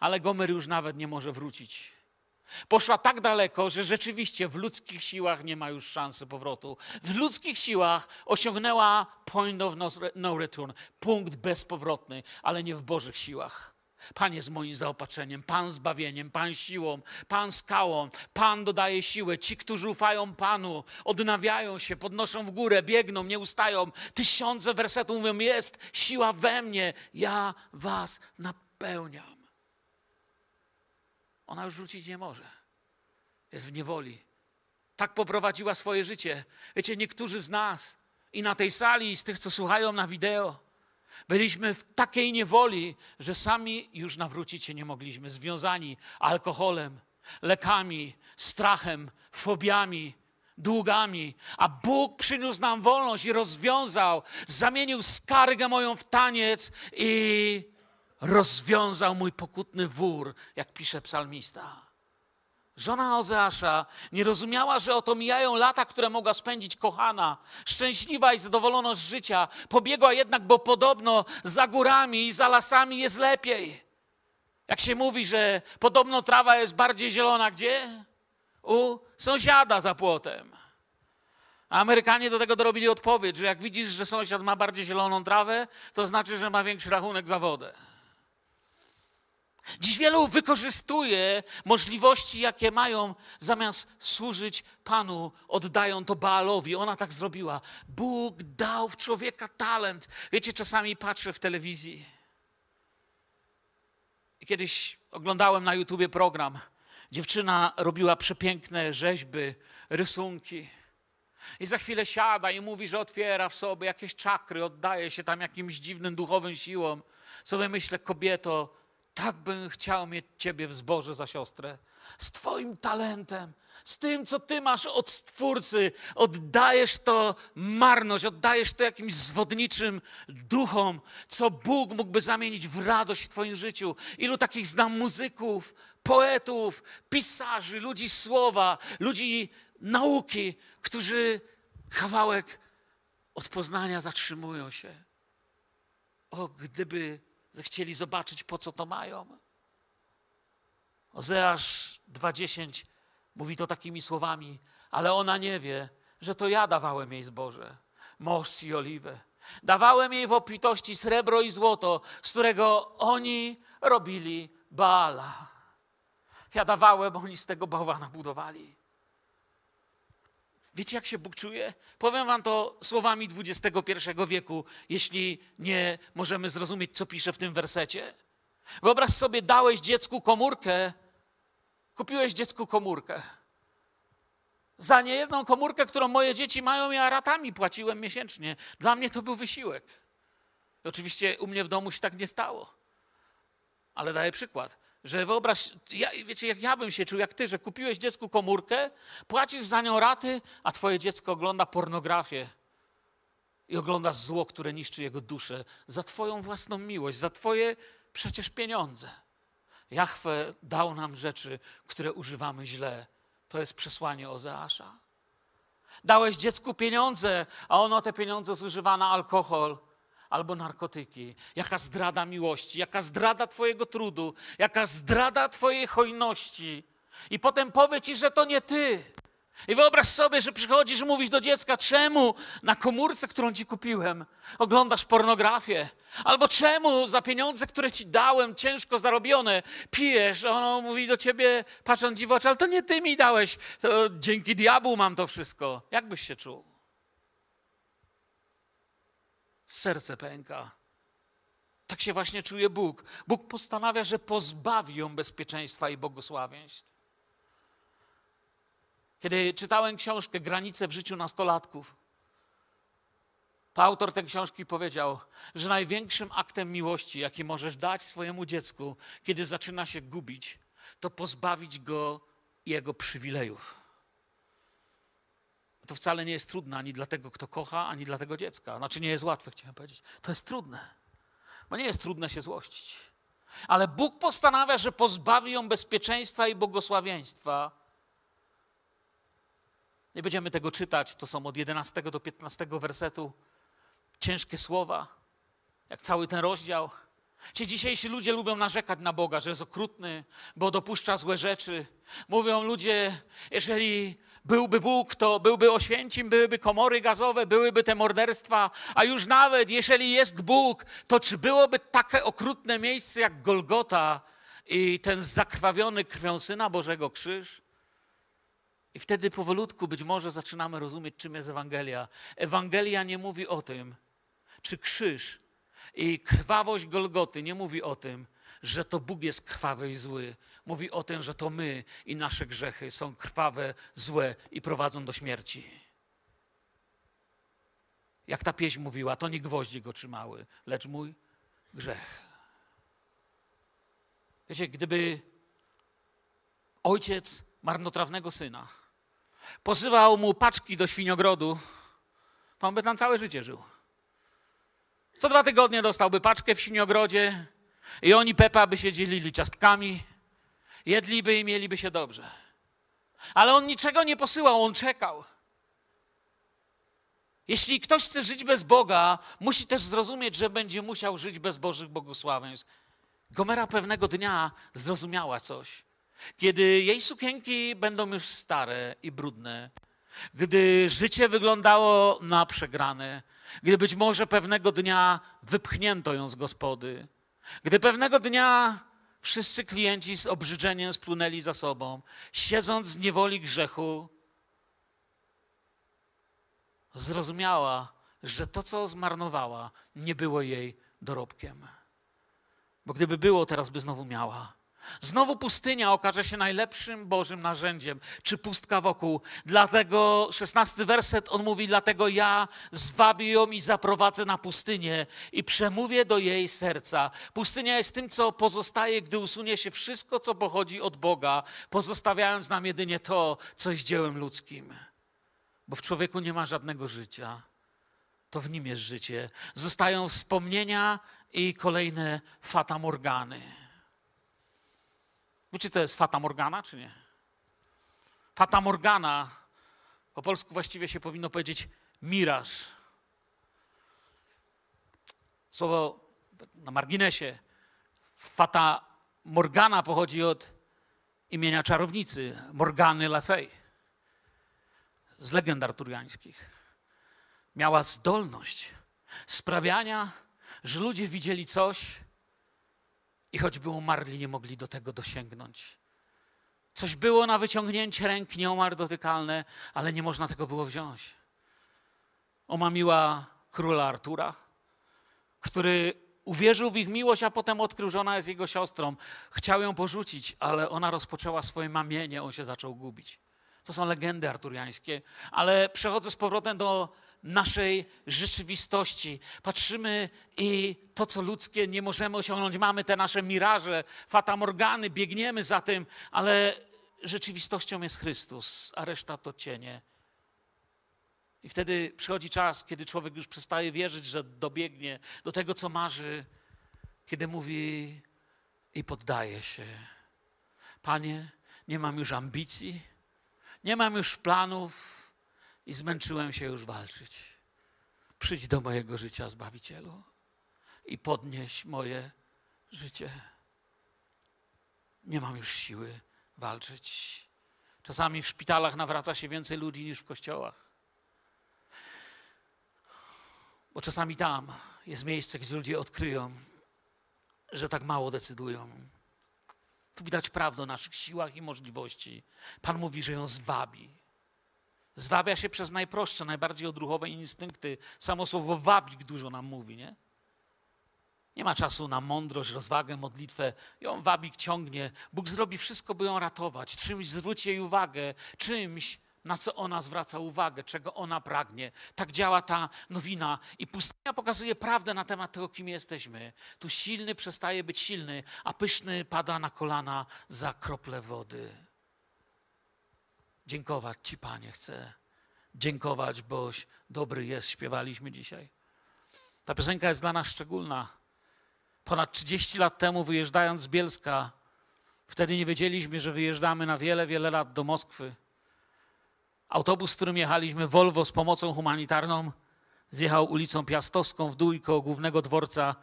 ale Gomer już nawet nie może wrócić. Poszła tak daleko, że rzeczywiście w ludzkich siłach nie ma już szansy powrotu. W ludzkich siłach osiągnęła point of no, no return, punkt bezpowrotny, ale nie w Bożych siłach. Pan jest moim zaopatrzeniem, Pan zbawieniem, Pan siłą, Pan skałą, Pan dodaje siłę. Ci, którzy ufają Panu, odnawiają się, podnoszą w górę, biegną, nie ustają. Tysiące wersetów mówią, jest siła we mnie, ja was napełniam. Ona już wrócić nie może. Jest w niewoli. Tak poprowadziła swoje życie. Wiecie, niektórzy z nas i na tej sali, i z tych, co słuchają na wideo, byliśmy w takiej niewoli, że sami już nawrócić się nie mogliśmy. Związani alkoholem, lekami, strachem, fobiami, długami, a Bóg przyniósł nam wolność i rozwiązał, zamienił skargę moją w taniec i rozwiązał mój pokutny wór, jak pisze psalmista. Żona Ozeasza nie rozumiała, że oto mijają lata, które mogła spędzić kochana, szczęśliwa i zadowolona z życia. Pobiegła jednak, bo podobno za górami i za lasami jest lepiej. Jak się mówi, że podobno trawa jest bardziej zielona, gdzie? U sąsiada za płotem. A Amerykanie do tego dorobili odpowiedź, że jak widzisz, że sąsiad ma bardziej zieloną trawę, to znaczy, że ma większy rachunek za wodę. Dziś wielu wykorzystuje możliwości, jakie mają, zamiast służyć Panu, oddają to Baalowi. Ona tak zrobiła. Bóg dał w człowieka talent. Wiecie, czasami patrzę w telewizji. Kiedyś oglądałem na YouTubie program. Dziewczyna robiła przepiękne rzeźby, rysunki. I za chwilę siada i mówi, że otwiera w sobie jakieś czakry, oddaje się tam jakimś dziwnym duchowym siłom. Sobie myślę, kobieto, tak bym chciał mieć Ciebie w zborze za siostrę, z Twoim talentem, z tym, co Ty masz od Stwórcy. Oddajesz to marność, oddajesz to jakimś zwodniczym duchom, co Bóg mógłby zamienić w radość w Twoim życiu. Ilu takich znam muzyków, poetów, pisarzy, ludzi słowa, ludzi nauki, którzy kawałek od poznania zatrzymują się. O, gdyby Chcieli zobaczyć, po co to mają. Ozeasz 20 mówi to takimi słowami, ale ona nie wie, że to ja dawałem jej zboże, most i oliwę. Dawałem jej w opitości srebro i złoto, z którego oni robili Baala. Ja dawałem, oni z tego bałwana budowali. Wiecie, jak się Bóg czuje? Powiem wam to słowami XXI wieku, jeśli nie możemy zrozumieć, co pisze w tym wersecie. Wyobraź sobie, dałeś dziecku komórkę, kupiłeś dziecku komórkę. Za niejedną komórkę, którą moje dzieci mają, ja ratami płaciłem miesięcznie. Dla mnie to był wysiłek. Oczywiście u mnie w domu się tak nie stało. Ale daję przykład że wyobraź, ja, wiecie, jak ja bym się czuł, jak ty, że kupiłeś dziecku komórkę, płacisz za nią raty, a twoje dziecko ogląda pornografię i ogląda zło, które niszczy jego duszę za twoją własną miłość, za twoje przecież pieniądze. Jachwę dał nam rzeczy, które używamy źle. To jest przesłanie Ozeasza. Dałeś dziecku pieniądze, a ono te pieniądze zużywa na alkohol, albo narkotyki. Jaka zdrada miłości, jaka zdrada Twojego trudu, jaka zdrada Twojej hojności. I potem powie Ci, że to nie Ty. I wyobraź sobie, że przychodzisz mówić do dziecka, czemu na komórce, którą ci kupiłem, oglądasz pornografię? Albo czemu za pieniądze, które ci dałem, ciężko zarobione, pijesz? ono mówi do ciebie, patrząc ci w oczy, ale to nie ty mi dałeś, to dzięki diabłu mam to wszystko. Jak byś się czuł? serce pęka. Tak się właśnie czuje Bóg. Bóg postanawia, że pozbawi ją bezpieczeństwa i błogosławieństw. Kiedy czytałem książkę Granice w życiu nastolatków, to autor tej książki powiedział, że największym aktem miłości, jaki możesz dać swojemu dziecku, kiedy zaczyna się gubić, to pozbawić go jego przywilejów to wcale nie jest trudne ani dla tego, kto kocha, ani dla tego dziecka. Znaczy nie jest łatwe, chciałem powiedzieć. To jest trudne. Bo nie jest trudne się złościć. Ale Bóg postanawia, że pozbawi ją bezpieczeństwa i błogosławieństwa. Nie będziemy tego czytać, to są od 11 do 15 wersetu ciężkie słowa, jak cały ten rozdział. Ci dzisiejsi ludzie lubią narzekać na Boga, że jest okrutny, bo dopuszcza złe rzeczy. Mówią ludzie, jeżeli byłby Bóg, to byłby Oświęcim, byłyby komory gazowe, byłyby te morderstwa, a już nawet jeżeli jest Bóg, to czy byłoby takie okrutne miejsce jak Golgota i ten zakrwawiony krwią Syna Bożego krzyż? I wtedy powolutku być może zaczynamy rozumieć, czym jest Ewangelia. Ewangelia nie mówi o tym, czy krzyż i krwawość Golgoty nie mówi o tym, że to Bóg jest krwawy i zły. Mówi o tym, że to my i nasze grzechy są krwawe, złe i prowadzą do śmierci. Jak ta pieśń mówiła, to nie gwoździe go trzymały, lecz mój grzech. Wiecie, gdyby ojciec marnotrawnego syna posyłał mu paczki do świniogrodu, to on by tam całe życie żył. Co dwa tygodnie dostałby paczkę w Świniogrodzie i oni Pepa by się dzielili ciastkami, jedliby i mieliby się dobrze. Ale on niczego nie posyłał, on czekał. Jeśli ktoś chce żyć bez Boga, musi też zrozumieć, że będzie musiał żyć bez Bożych błogosławieństw. Gomera pewnego dnia zrozumiała coś. Kiedy jej sukienki będą już stare i brudne, gdy życie wyglądało na przegrane, gdy być może pewnego dnia wypchnięto ją z gospody, gdy pewnego dnia wszyscy klienci z obrzydzeniem splunęli za sobą, siedząc z niewoli grzechu, zrozumiała, że to, co zmarnowała, nie było jej dorobkiem. Bo gdyby było, teraz by znowu miała. Znowu pustynia okaże się najlepszym Bożym narzędziem, czy pustka wokół. Dlatego szesnasty werset on mówi: Dlatego ja zwabię ją i zaprowadzę na pustynię i przemówię do jej serca. Pustynia jest tym, co pozostaje, gdy usunie się wszystko, co pochodzi od Boga, pozostawiając nam jedynie to, co jest dziełem ludzkim. Bo w człowieku nie ma żadnego życia to w nim jest życie. Zostają wspomnienia i kolejne fatamorgany. Wiecie, co jest Fata Morgana, czy nie? Fata Morgana, po polsku właściwie się powinno powiedzieć miraż. Słowo na marginesie. Fata Morgana pochodzi od imienia czarownicy Morgany Le z legend arturiańskich. Miała zdolność sprawiania, że ludzie widzieli coś, i choćby umarli, nie mogli do tego dosięgnąć. Coś było na wyciągnięcie ręki nieomar dotykalne, ale nie można tego było wziąć. Omamiła króla Artura, który uwierzył w ich miłość, a potem odkrył, że ona jest jego siostrą. Chciał ją porzucić, ale ona rozpoczęła swoje mamienie, on się zaczął gubić. To są legendy arturiańskie, ale przechodzę z powrotem do naszej rzeczywistości. Patrzymy i to, co ludzkie, nie możemy osiągnąć. Mamy te nasze miraże, fatamorgany, biegniemy za tym, ale rzeczywistością jest Chrystus, a reszta to cienie. I wtedy przychodzi czas, kiedy człowiek już przestaje wierzyć, że dobiegnie do tego, co marzy, kiedy mówi i poddaje się. Panie, nie mam już ambicji, nie mam już planów, i zmęczyłem się już walczyć. Przyjdź do mojego życia, Zbawicielu, i podnieś moje życie. Nie mam już siły walczyć. Czasami w szpitalach nawraca się więcej ludzi niż w kościołach. Bo czasami tam jest miejsce, gdzie ludzie odkryją, że tak mało decydują. Tu widać prawdę o naszych siłach i możliwości. Pan mówi, że ją zwabi. Zwabia się przez najprostsze, najbardziej odruchowe instynkty. Samo słowo wabik dużo nam mówi, nie? Nie ma czasu na mądrość, rozwagę, modlitwę. Ją wabik ciągnie. Bóg zrobi wszystko, by ją ratować. Czymś zwróci jej uwagę, czymś, na co ona zwraca uwagę, czego ona pragnie. Tak działa ta nowina. I pustynia pokazuje prawdę na temat tego, kim jesteśmy. Tu silny przestaje być silny, a pyszny pada na kolana za krople wody. Dziękować Ci, Panie, chcę. Dziękować, boś dobry jest. Śpiewaliśmy dzisiaj. Ta piosenka jest dla nas szczególna. Ponad 30 lat temu, wyjeżdżając z Bielska, wtedy nie wiedzieliśmy, że wyjeżdżamy na wiele, wiele lat do Moskwy. Autobus, którym jechaliśmy, Volvo z pomocą humanitarną, zjechał ulicą Piastowską w dół koło głównego dworca,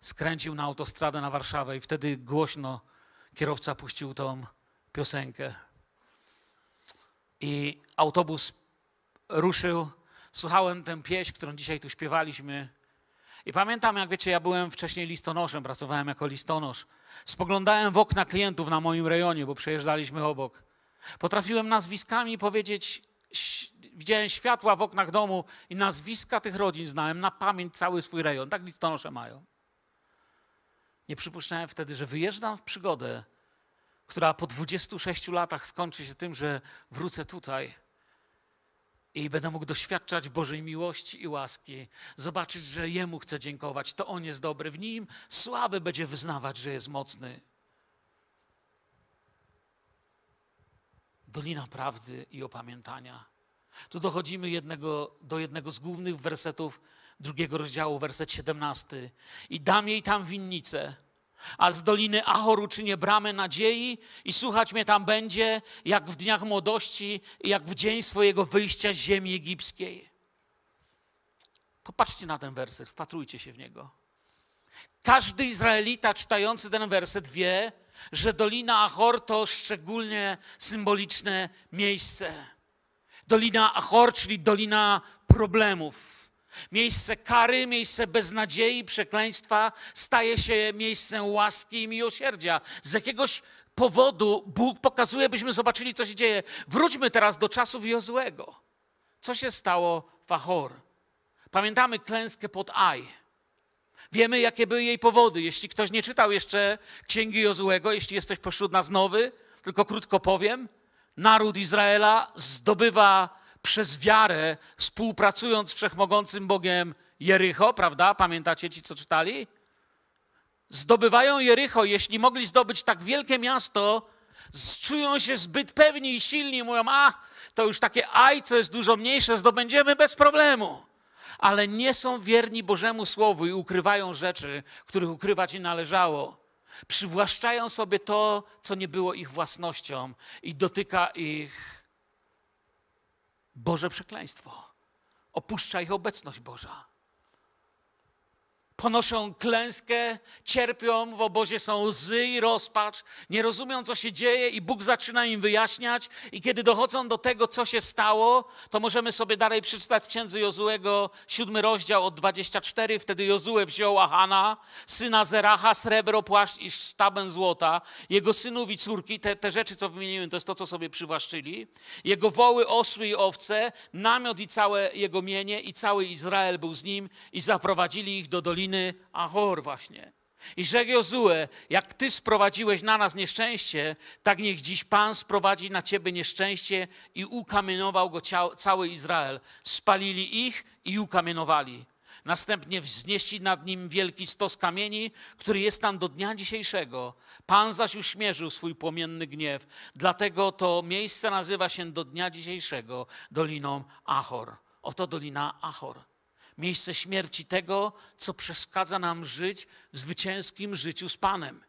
skręcił na autostradę na Warszawę i wtedy głośno kierowca puścił tą piosenkę i autobus ruszył. Słuchałem tę pieśń, którą dzisiaj tu śpiewaliśmy. I pamiętam, jak wiecie, ja byłem wcześniej listonoszem, pracowałem jako listonosz. Spoglądałem w okna klientów na moim rejonie, bo przejeżdżaliśmy obok. Potrafiłem nazwiskami powiedzieć, widziałem światła w oknach domu i nazwiska tych rodzin znałem na pamięć cały swój rejon. Tak listonosze mają. Nie przypuszczałem wtedy, że wyjeżdżam w przygodę która po 26 latach skończy się tym, że wrócę tutaj i będę mógł doświadczać Bożej miłości i łaski, zobaczyć, że Jemu chcę dziękować, to On jest dobry w Nim, słaby będzie wyznawać, że jest mocny. Dolina prawdy i opamiętania. Tu dochodzimy jednego, do jednego z głównych wersetów drugiego rozdziału, werset 17. I dam jej tam winnicę, a z doliny Achoru czynię bramę nadziei i słuchać mnie tam będzie, jak w dniach młodości, jak w dzień swojego wyjścia z ziemi egipskiej. Popatrzcie na ten werset, wpatrujcie się w niego. Każdy Izraelita czytający ten werset wie, że Dolina Achor to szczególnie symboliczne miejsce. Dolina Achor, czyli Dolina Problemów. Miejsce kary, miejsce beznadziei, przekleństwa staje się miejscem łaski i miłosierdzia. Z jakiegoś powodu Bóg pokazuje, byśmy zobaczyli, co się dzieje. Wróćmy teraz do czasów Jozłego. Co się stało w Achor? Pamiętamy klęskę pod Aj. Wiemy, jakie były jej powody. Jeśli ktoś nie czytał jeszcze Księgi Jozłego, jeśli jesteś pośród nas nowy, tylko krótko powiem. Naród Izraela zdobywa przez wiarę, współpracując z wszechmogącym Bogiem Jericho, prawda? Pamiętacie ci, co czytali? Zdobywają Jericho, jeśli mogli zdobyć tak wielkie miasto, czują się zbyt pewni i silni, mówią, a, to już takie co jest dużo mniejsze, zdobędziemy bez problemu. Ale nie są wierni Bożemu Słowu i ukrywają rzeczy, których ukrywać nie należało przywłaszczają sobie to, co nie było ich własnością i dotyka ich Boże przekleństwo. Opuszcza ich obecność Boża ponoszą klęskę, cierpią, w obozie są łzy i rozpacz, nie rozumią, co się dzieje, i Bóg zaczyna im wyjaśniać. I kiedy dochodzą do tego, co się stało, to możemy sobie dalej przeczytać w księdze Jozuego, siódmy rozdział od 24. Wtedy Jozue wziął Ahana, syna Zeracha, srebro, płaszcz i sztabę złota, jego synów i córki, te, te rzeczy, co wymieniłem, to jest to, co sobie przywłaszczyli, jego woły, osły i owce, namiot i całe jego mienie, i cały Izrael był z nim, i zaprowadzili ich do doliny doliny Ahor właśnie. I rzekł Jozue, jak Ty sprowadziłeś na nas nieszczęście, tak niech dziś Pan sprowadzi na Ciebie nieszczęście i ukamienował go cały Izrael. Spalili ich i ukamienowali. Następnie wznieśli nad nim wielki stos kamieni, który jest tam do dnia dzisiejszego. Pan zaś uśmierzył swój płomienny gniew. Dlatego to miejsce nazywa się do dnia dzisiejszego Doliną Achor. Oto Dolina Achor miejsce śmierci tego, co przeszkadza nam żyć w zwycięskim życiu z Panem.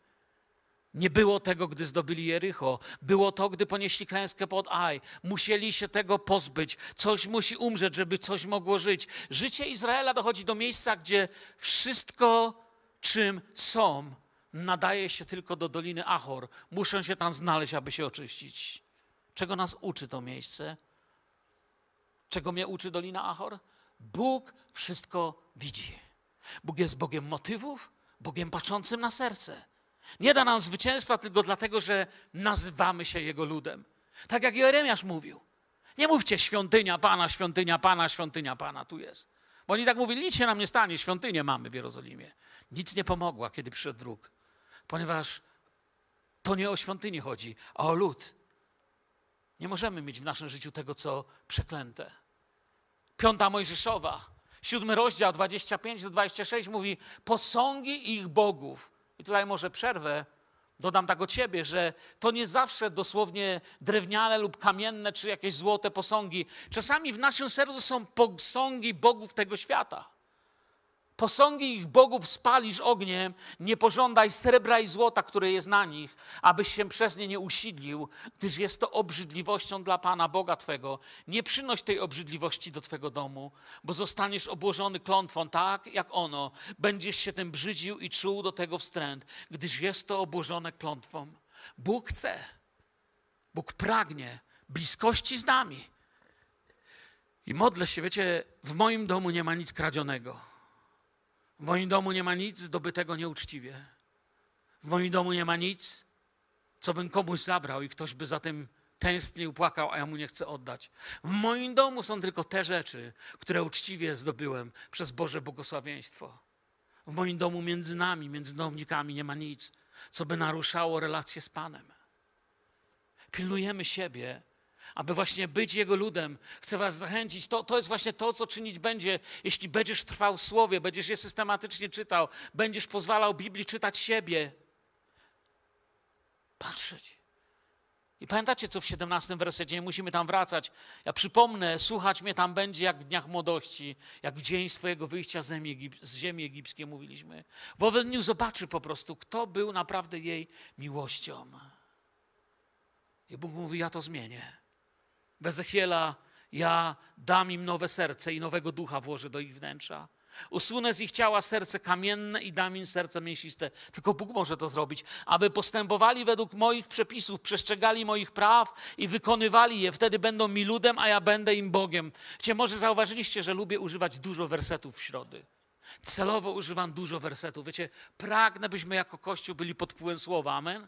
Nie było tego, gdy zdobyli Jericho. Było to, gdy ponieśli klęskę pod Aj. Musieli się tego pozbyć. Coś musi umrzeć, żeby coś mogło żyć. Życie Izraela dochodzi do miejsca, gdzie wszystko, czym są, nadaje się tylko do Doliny Achor. Muszą się tam znaleźć, aby się oczyścić. Czego nas uczy to miejsce? Czego mnie uczy Dolina Achor? Bóg wszystko widzi. Bóg jest Bogiem motywów, Bogiem patrzącym na serce. Nie da nam zwycięstwa tylko dlatego, że nazywamy się Jego ludem. Tak jak Jeremiasz mówił. Nie mówcie świątynia Pana, świątynia Pana, świątynia Pana, tu jest. Bo oni tak mówili, nic się nam nie stanie, świątynię mamy w Jerozolimie. Nic nie pomogła, kiedy przyszedł wróg, ponieważ to nie o świątynię chodzi, a o lud. Nie możemy mieć w naszym życiu tego, co przeklęte. Piąta Mojżeszowa, siódmy rozdział 25 do 26 mówi posągi ich bogów. I tutaj może przerwę, Dodam tak o ciebie, że to nie zawsze dosłownie drewniane lub kamienne, czy jakieś złote posągi. Czasami w naszym sercu są posągi bogów tego świata. Posągi ich bogów spalisz ogniem, nie pożądaj srebra i złota, które jest na nich, abyś się przez nie nie usidlił, gdyż jest to obrzydliwością dla Pana Boga Twego. Nie przynoś tej obrzydliwości do Twego domu, bo zostaniesz obłożony klątwą, tak jak ono. Będziesz się tym brzydził i czuł do tego wstręt, gdyż jest to obłożone klątwą. Bóg chce, Bóg pragnie bliskości z nami. I modlę się, wiecie, w moim domu nie ma nic kradzionego w moim domu nie ma nic zdobytego nieuczciwie. W moim domu nie ma nic, co bym komuś zabrał i ktoś by za tym tęsknił, płakał, a ja mu nie chcę oddać. W moim domu są tylko te rzeczy, które uczciwie zdobyłem przez Boże błogosławieństwo. W moim domu między nami, między domnikami nie ma nic, co by naruszało relacje z Panem. Pilnujemy siebie, aby właśnie być Jego ludem. Chcę Was zachęcić. To, to jest właśnie to, co czynić będzie, jeśli będziesz trwał w Słowie, będziesz je systematycznie czytał, będziesz pozwalał Biblii czytać siebie. Patrzeć. I pamiętacie, co w 17 wersecie, nie musimy tam wracać. Ja przypomnę, słuchać mnie tam będzie jak w dniach młodości, jak w dzień swojego wyjścia z ziemi, Egip z ziemi egipskiej, mówiliśmy. W owym dniu zobaczy po prostu, kto był naprawdę jej miłością. I Bóg mówi, ja to zmienię. Bezechiela, ja dam im nowe serce i nowego ducha włożę do ich wnętrza. Usunę z ich ciała serce kamienne i dam im serce mięsiste. Tylko Bóg może to zrobić, aby postępowali według moich przepisów, przestrzegali moich praw i wykonywali je. Wtedy będą mi ludem, a ja będę im Bogiem. Cię może zauważyliście, że lubię używać dużo wersetów w środy. Celowo używam dużo wersetów. Wiecie, pragnę, byśmy jako Kościół byli pod wpływem słowa. Amen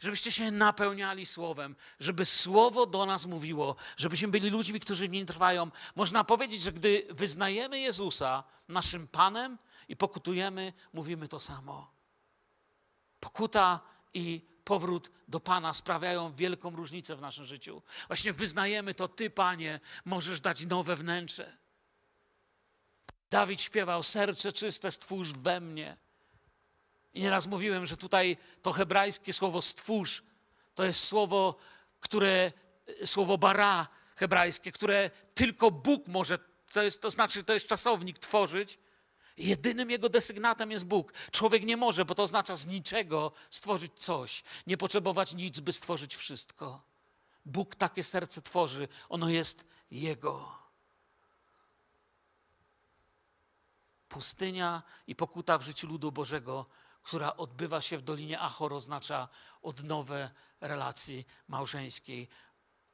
żebyście się napełniali słowem, żeby słowo do nas mówiło, żebyśmy byli ludźmi, którzy w nim trwają. Można powiedzieć, że gdy wyznajemy Jezusa naszym Panem i pokutujemy, mówimy to samo. Pokuta i powrót do Pana sprawiają wielką różnicę w naszym życiu. Właśnie wyznajemy to, Ty, Panie, możesz dać nowe wnętrze. Dawid śpiewał: Serce czyste stwórz we mnie. I nieraz mówiłem, że tutaj to hebrajskie słowo stwórz to jest słowo, które, e, słowo bara hebrajskie, które tylko Bóg może, to, jest, to znaczy to jest czasownik, tworzyć. Jedynym jego desygnatem jest Bóg. Człowiek nie może, bo to oznacza z niczego stworzyć coś, nie potrzebować nic, by stworzyć wszystko. Bóg takie serce tworzy, ono jest Jego. Pustynia i pokuta w życiu ludu Bożego która odbywa się w Dolinie Achor, oznacza odnowę relacji małżeńskiej.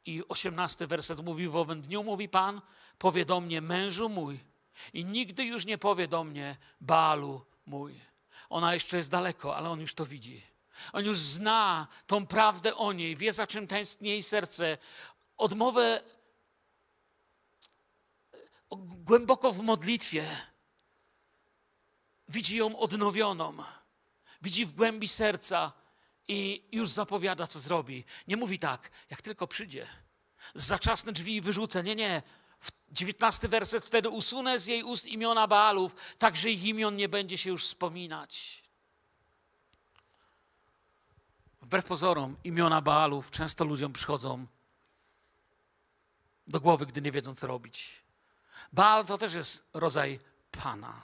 I osiemnasty werset mówi, w owym dniu mówi Pan, powie do mnie mężu mój i nigdy już nie powie do mnie Balu mój. Ona jeszcze jest daleko, ale on już to widzi. On już zna tą prawdę o niej, wie za czym tęskni jej serce. Odmowę e, głęboko w modlitwie widzi ją odnowioną widzi w głębi serca i już zapowiada, co zrobi. Nie mówi tak, jak tylko przyjdzie, zaczasne drzwi wyrzucę. Nie, nie. 19 werset, wtedy usunę z jej ust imiona Baalów, tak że ich imion nie będzie się już wspominać. Wbrew pozorom, imiona Baalów często ludziom przychodzą do głowy, gdy nie wiedzą, co robić. Baal to też jest rodzaj Pana.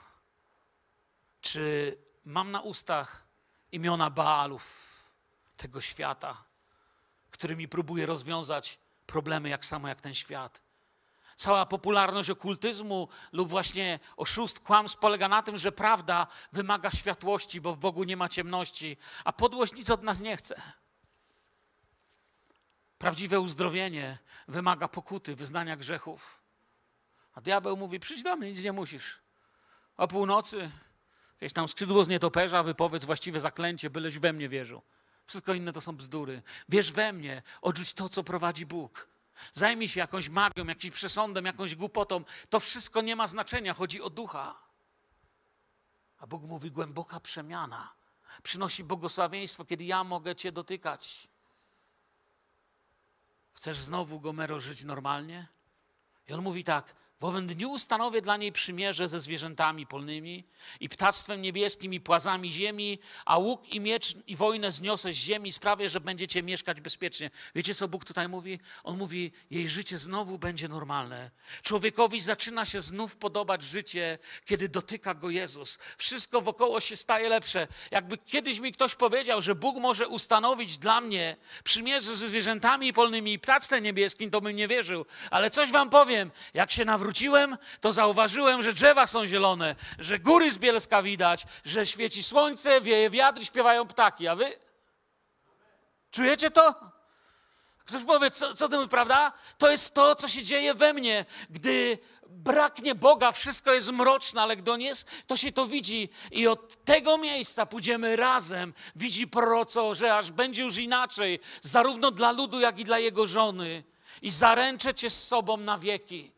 Czy Mam na ustach imiona Baalów tego świata, którymi próbuje rozwiązać problemy jak samo jak ten świat. Cała popularność okultyzmu lub właśnie oszust, kłamstw polega na tym, że prawda wymaga światłości, bo w Bogu nie ma ciemności, a podłość nic od nas nie chce. Prawdziwe uzdrowienie wymaga pokuty, wyznania grzechów. A diabeł mówi: Przyjdź do mnie, nic nie musisz. O północy Jakieś tam skrzydło z nietoperza, wypowiedz właściwe zaklęcie, byleś we mnie wierzył. Wszystko inne to są bzdury. Wierz we mnie, odrzuć to, co prowadzi Bóg. Zajmij się jakąś magią, jakimś przesądem, jakąś głupotą. To wszystko nie ma znaczenia, chodzi o ducha. A Bóg mówi głęboka przemiana. Przynosi błogosławieństwo, kiedy ja mogę Cię dotykać. Chcesz znowu, Gomero, żyć normalnie? I on mówi tak, w owym dniu ustanowię dla niej przymierze ze zwierzętami polnymi i ptactwem niebieskim i płazami ziemi, a łuk i miecz i wojnę zniosę z ziemi, sprawię, że będziecie mieszkać bezpiecznie. Wiecie, co Bóg tutaj mówi? On mówi, jej życie znowu będzie normalne. Człowiekowi zaczyna się znów podobać życie, kiedy dotyka go Jezus. Wszystko wokoło się staje lepsze. Jakby kiedyś mi ktoś powiedział, że Bóg może ustanowić dla mnie przymierze ze zwierzętami polnymi i ptactwem niebieskim, to bym nie wierzył. Ale coś wam powiem, jak się nawrócił, wróciłem, to zauważyłem, że drzewa są zielone, że góry z Bielska widać, że świeci słońce, wieje wiatr, śpiewają ptaki. A wy? Czujecie to? Ktoś powie, co, co tym, prawda? To jest to, co się dzieje we mnie, gdy braknie Boga, wszystko jest mroczne, ale gdy nie jest, to się to widzi. I od tego miejsca pójdziemy razem. Widzi proroco, że aż będzie już inaczej, zarówno dla ludu, jak i dla jego żony. I zaręczę cię z sobą na wieki.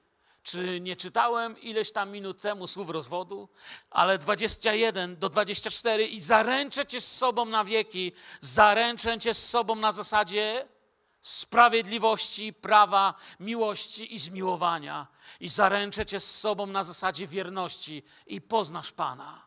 Czy nie czytałem ileś tam minut temu słów rozwodu? Ale 21 do 24 i zaręczę cię z sobą na wieki, zaręczę cię z sobą na zasadzie sprawiedliwości, prawa, miłości i zmiłowania. I zaręczę cię z sobą na zasadzie wierności i poznasz Pana.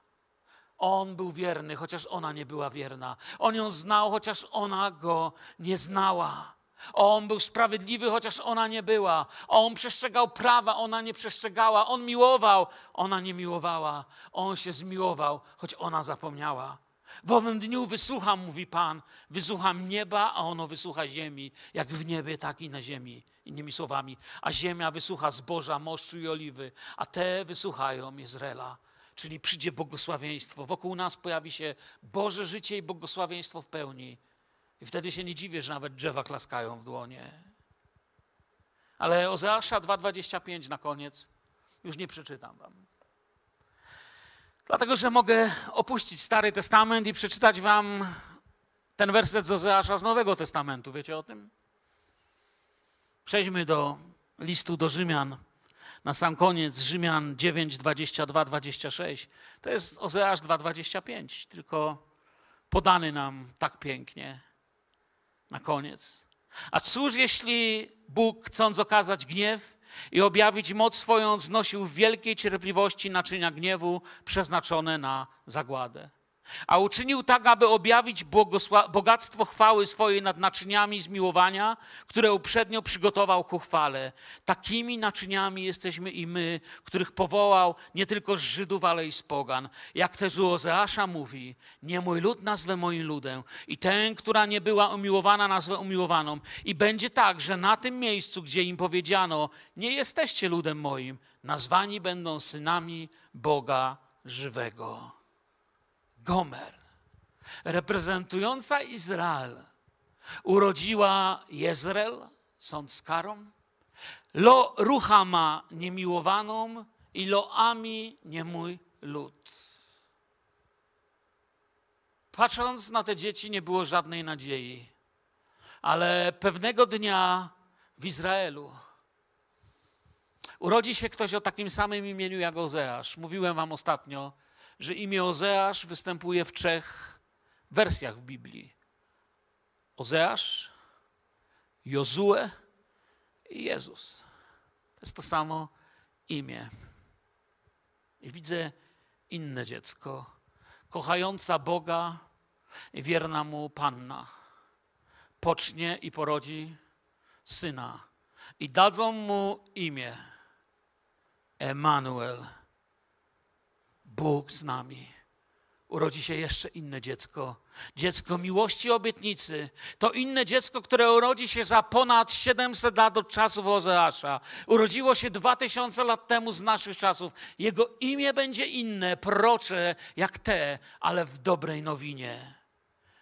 On był wierny, chociaż ona nie była wierna. On ją znał, chociaż ona go nie znała. On był sprawiedliwy, chociaż ona nie była. On przestrzegał prawa, ona nie przestrzegała. On miłował, ona nie miłowała. On się zmiłował, choć ona zapomniała. W owym dniu wysłucham, mówi Pan, wysłucham nieba, a ono wysłucha ziemi, jak w niebie, tak i na ziemi. Innymi słowami, a ziemia wysłucha zboża, moszczu i oliwy, a te wysłuchają Izraela. Czyli przyjdzie błogosławieństwo. Wokół nas pojawi się Boże życie i błogosławieństwo w pełni. I wtedy się nie dziwię, że nawet drzewa klaskają w dłonie. Ale Ozeasza 2,25 na koniec już nie przeczytam wam. Dlatego, że mogę opuścić Stary Testament i przeczytać wam ten werset z Ozeasza z Nowego Testamentu. Wiecie o tym? Przejdźmy do listu do Rzymian. Na sam koniec Rzymian 9, 22, 26. To jest Ozeasz 2,25, tylko podany nam tak pięknie na koniec. A cóż, jeśli Bóg, chcąc okazać gniew i objawić moc swoją, znosił w wielkiej cierpliwości naczynia gniewu przeznaczone na zagładę? a uczynił tak, aby objawić bogactwo chwały swojej nad naczyniami zmiłowania, które uprzednio przygotował ku chwale. Takimi naczyniami jesteśmy i my, których powołał nie tylko z Żydów, ale i z pogan. Jak też u Ozeasza mówi, nie mój lud nazwę moim ludem i tę, która nie była umiłowana, nazwę umiłowaną. I będzie tak, że na tym miejscu, gdzie im powiedziano, nie jesteście ludem moim, nazwani będą synami Boga żywego. Gomer, reprezentująca Izrael, urodziła Jezreel, sąd z karą, Lo Ruchama niemiłowaną i Loami nie mój lud. Patrząc na te dzieci nie było żadnej nadziei, ale pewnego dnia w Izraelu urodzi się ktoś o takim samym imieniu jak Ozeasz. Mówiłem wam ostatnio, że imię Ozeasz występuje w trzech wersjach w Biblii. Ozeasz, Jozue i Jezus. To jest to samo imię. I widzę inne dziecko, kochająca Boga i wierna mu panna. Pocznie i porodzi syna i dadzą mu imię Emanuel Bóg z nami. Urodzi się jeszcze inne dziecko. Dziecko miłości obietnicy. To inne dziecko, które urodzi się za ponad 700 lat od czasów Ozeasza. Urodziło się 2000 lat temu z naszych czasów. Jego imię będzie inne, procze jak te, ale w dobrej nowinie.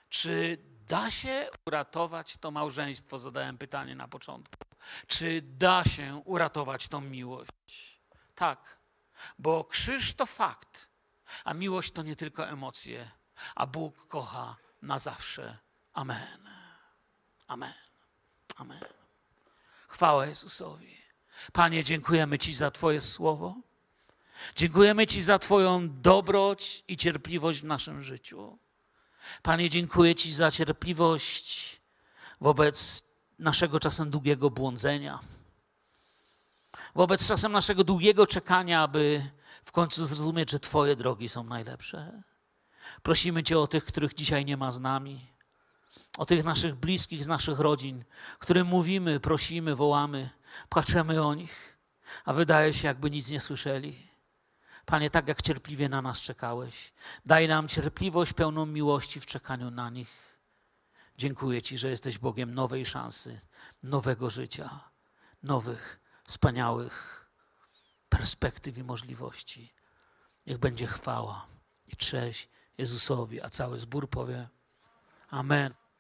Czy da się uratować to małżeństwo? Zadałem pytanie na początku. Czy da się uratować tą miłość? Tak, bo krzyż to fakt, a miłość to nie tylko emocje, a Bóg kocha na zawsze. Amen. Amen. Amen. Chwała Jezusowi. Panie, dziękujemy Ci za Twoje słowo. Dziękujemy Ci za Twoją dobroć i cierpliwość w naszym życiu. Panie, dziękuję Ci za cierpliwość wobec naszego czasem długiego błądzenia wobec czasem naszego długiego czekania, aby w końcu zrozumieć, że Twoje drogi są najlepsze. Prosimy Cię o tych, których dzisiaj nie ma z nami, o tych naszych bliskich z naszych rodzin, którym mówimy, prosimy, wołamy, płaczemy o nich, a wydaje się, jakby nic nie słyszeli. Panie, tak jak cierpliwie na nas czekałeś, daj nam cierpliwość pełną miłości w czekaniu na nich. Dziękuję Ci, że jesteś Bogiem nowej szansy, nowego życia, nowych wspaniałych perspektyw i możliwości. Niech będzie chwała i cześć Jezusowi, a cały zbór powie Amen.